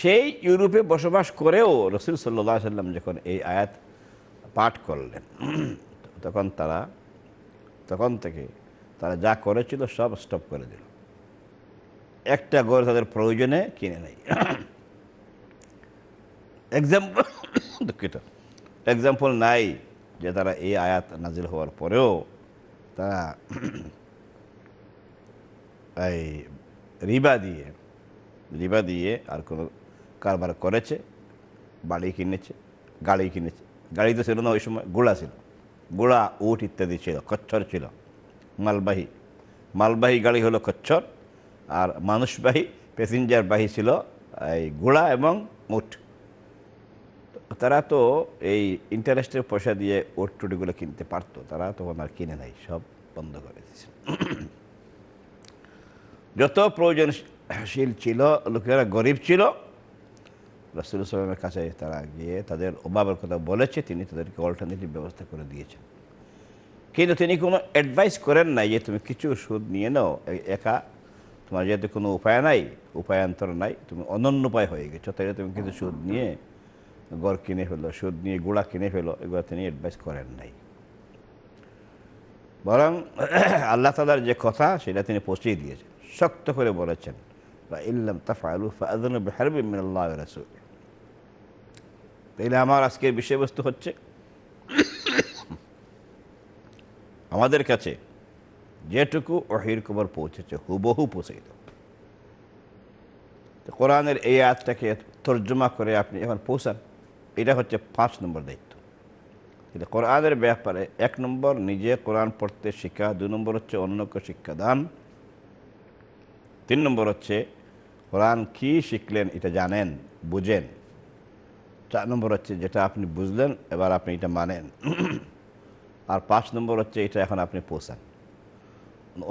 সেই ইউরোপে বসবাস করেও রসুল সাল্লা সাল্লাম যখন এই আয়াত পাঠ করলেন তখন তারা তখন থেকে তারা যা করেছিল সব স্টপ করে দিল একটা গড় তাদের প্রয়োজনে কিনে নেই এক্সাম্পল দুঃখিত এক্সাম্পল নাই যে তারা এই আয়াত নাজিল হওয়ার পরেও তারা এই রিবা দিয়ে রিবা দিয়ে আর কোনো কারবার করেছে বাড়ি কিনেছে গাড়ি কিনেছে গাড়ি তো ছিল না ওই সময় গোড়া ছিল গোড়া উট ইত্যাদি ছিল কচ্ছর ছিল মালবাহী মালবাহী গাড়ি হলো কচ্ছর আর মানুষবাহী প্যাসেঞ্জারবাহী ছিল এই গোড়া এবং উঠ তারা তো এই ইন্টারেস্টের পয়সা দিয়ে ওর টুটিগুলো কিনতে পারতো তারা তখন আর কিনে নাই সব বন্ধ করে দিয়েছে যত প্রয়োজনশীল ছিল লোকেরা গরিব ছিল রসুল সালামের কাছে তারা গিয়ে তাদের অভাবের কথা বলেছে তিনি তাদেরকে অল্টারনেটিভ ব্যবস্থা করে দিয়েছেন কিন্তু তিনি কোনো অ্যাডভাইস করেন নাই যে তুমি কিছু সুদ নিয়ে নাও একা তোমার যেহেতু কোনো উপায় নাই উপায়ান্তর নাই তুমি অনন্য উপায় হয়ে গেছো তাই তুমি কিছু সুদ নিয়ে গড় কিনে ফেলো সুদ নিয়ে গোড়া কিনে ফেলো এগুলো তিনি অ্যাডভাইস করেন নাই বরং আল্লাহ তালার যে কথা সেটা তিনি পৌঁছিয়ে দিয়েছেন শক্ত করে বলেছেন তাহলে আমার আজকের বিষয়বস্তু হচ্ছে আমাদের কাছে যেটুকু অহির কবর পৌঁছেছে হুবহু পৌঁছে কোরআনের এই আজটাকে তর্জমা করে আপনি এখন পৌঁছান এটা হচ্ছে পাঁচ নম্বর দায়িত্ব কিন্তু কোরআনের ব্যাপারে এক নম্বর নিজে কোরআন পড়তে শিক্ষা দুই নম্বর হচ্ছে অন্যকে শিক্ষাদান তিন নম্বর হচ্ছে কোরআন কি শিখলেন এটা জানেন বুঝেন চার নম্বর হচ্ছে যেটা আপনি বুঝলেন এবার আপনি এটা মানেন আর পাঁচ নম্বর হচ্ছে এটা এখন আপনি পৌঁছান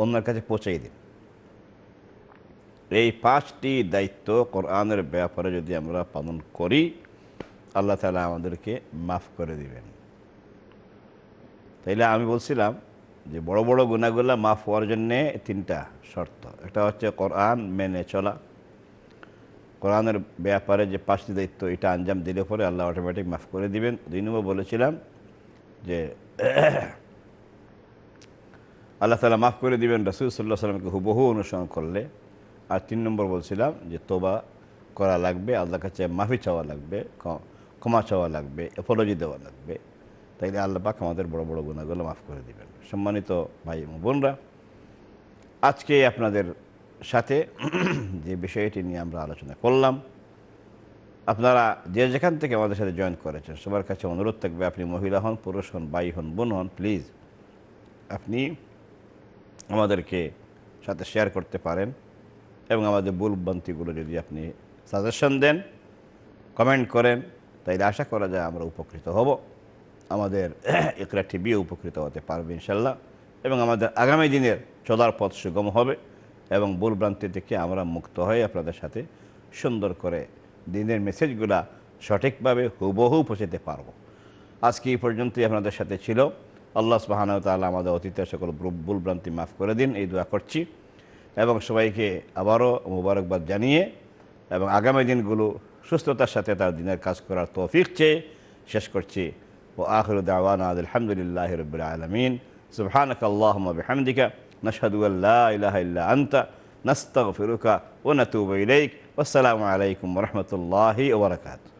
অন্যের কাছে পৌঁছাই দিন এই পাঁচটি দায়িত্ব কোরআনের ব্যাপারে যদি আমরা পালন করি আল্লাহ তালা আমাদেরকে মাফ করে দিবেন তাইলে আমি বলছিলাম যে বড় বড় গুণাগুলা মাফ হওয়ার জন্যে তিনটা শর্ত একটা হচ্ছে কোরআন মেনে চলা কোরআনের ব্যাপারে যে পাঁচটি দায়িত্ব এটা আঞ্জাম দিলে পরে আল্লাহ অটোমেটিক মাফ করে দিবেন দুই নম্বর বলেছিলাম যে আল্লাহ তালা মাফ করে দিবেন রসুল সাল্লাহ সাল্লামকে হুবহু অনুসরণ করলে আর তিন নম্বর বলছিলাম যে তোবা করা লাগবে আল্লাহ কাছে মাফি চাওয়া লাগবে ক্ষমা চাওয়া লাগবে অপলজি দেওয়া লাগবে তাইলে আল্লাপাক আমাদের বড় বড় গুণাগুলো মাফ করে দেবেন সম্মানিত ভাই এবং বোনরা আজকে আপনাদের সাথে যে বিষয়টি নিয়ে আমরা আলোচনা করলাম আপনারা যে যেখান থেকে আমাদের সাথে জয়েন করেছেন সবার কাছে অনুরোধ থাকবে আপনি মহিলা হন পুরুষ হন বাই হন বোন হন প্লিজ আপনি আমাদেরকে সাথে শেয়ার করতে পারেন এবং আমাদের ভুলবন্তিগুলো যদি আপনি সাজেশন দেন কমেন্ট করেন তাইলে আশা করা যায় আমরা উপকৃত হব আমাদের একরা টিভিও উপকৃত হতে পারবে ইনশাল্লাহ এবং আমাদের আগামী দিনের চলার পথ সুগম হবে এবং ভুলভ্রান্তি থেকে আমরা মুক্ত হয়ে আপনাদের সাথে সুন্দর করে দিনের মেসেজগুলা সঠিকভাবে হুবহু পৌঁছাতে পারব আজকে এই পর্যন্তই আপনাদের সাথে ছিল আল্লাহ সাহান তাল্লাহ আমাদের অতীতের সকল বুলভ্রান্তি মাফ করে দিন এই দোয়া করছি এবং সবাইকে আবারও মুবারকবাদ জানিয়ে এবং আগামী দিনগুলো সুস্থতার সাথে তার দিনের কাজ করার তৌফিক চেয়ে শেষ করছি ও আখর দাওয়ানা আলহামদুলিল্লাহ রবিল আলমিন সুবহানক আল্লাহ বিহামদিকা নশহাদু আল্লাহ ইলাহ ইল্লা আন্তা نستغفرك ونتوب إليك والسلام عليكم ورحمة الله وبركاته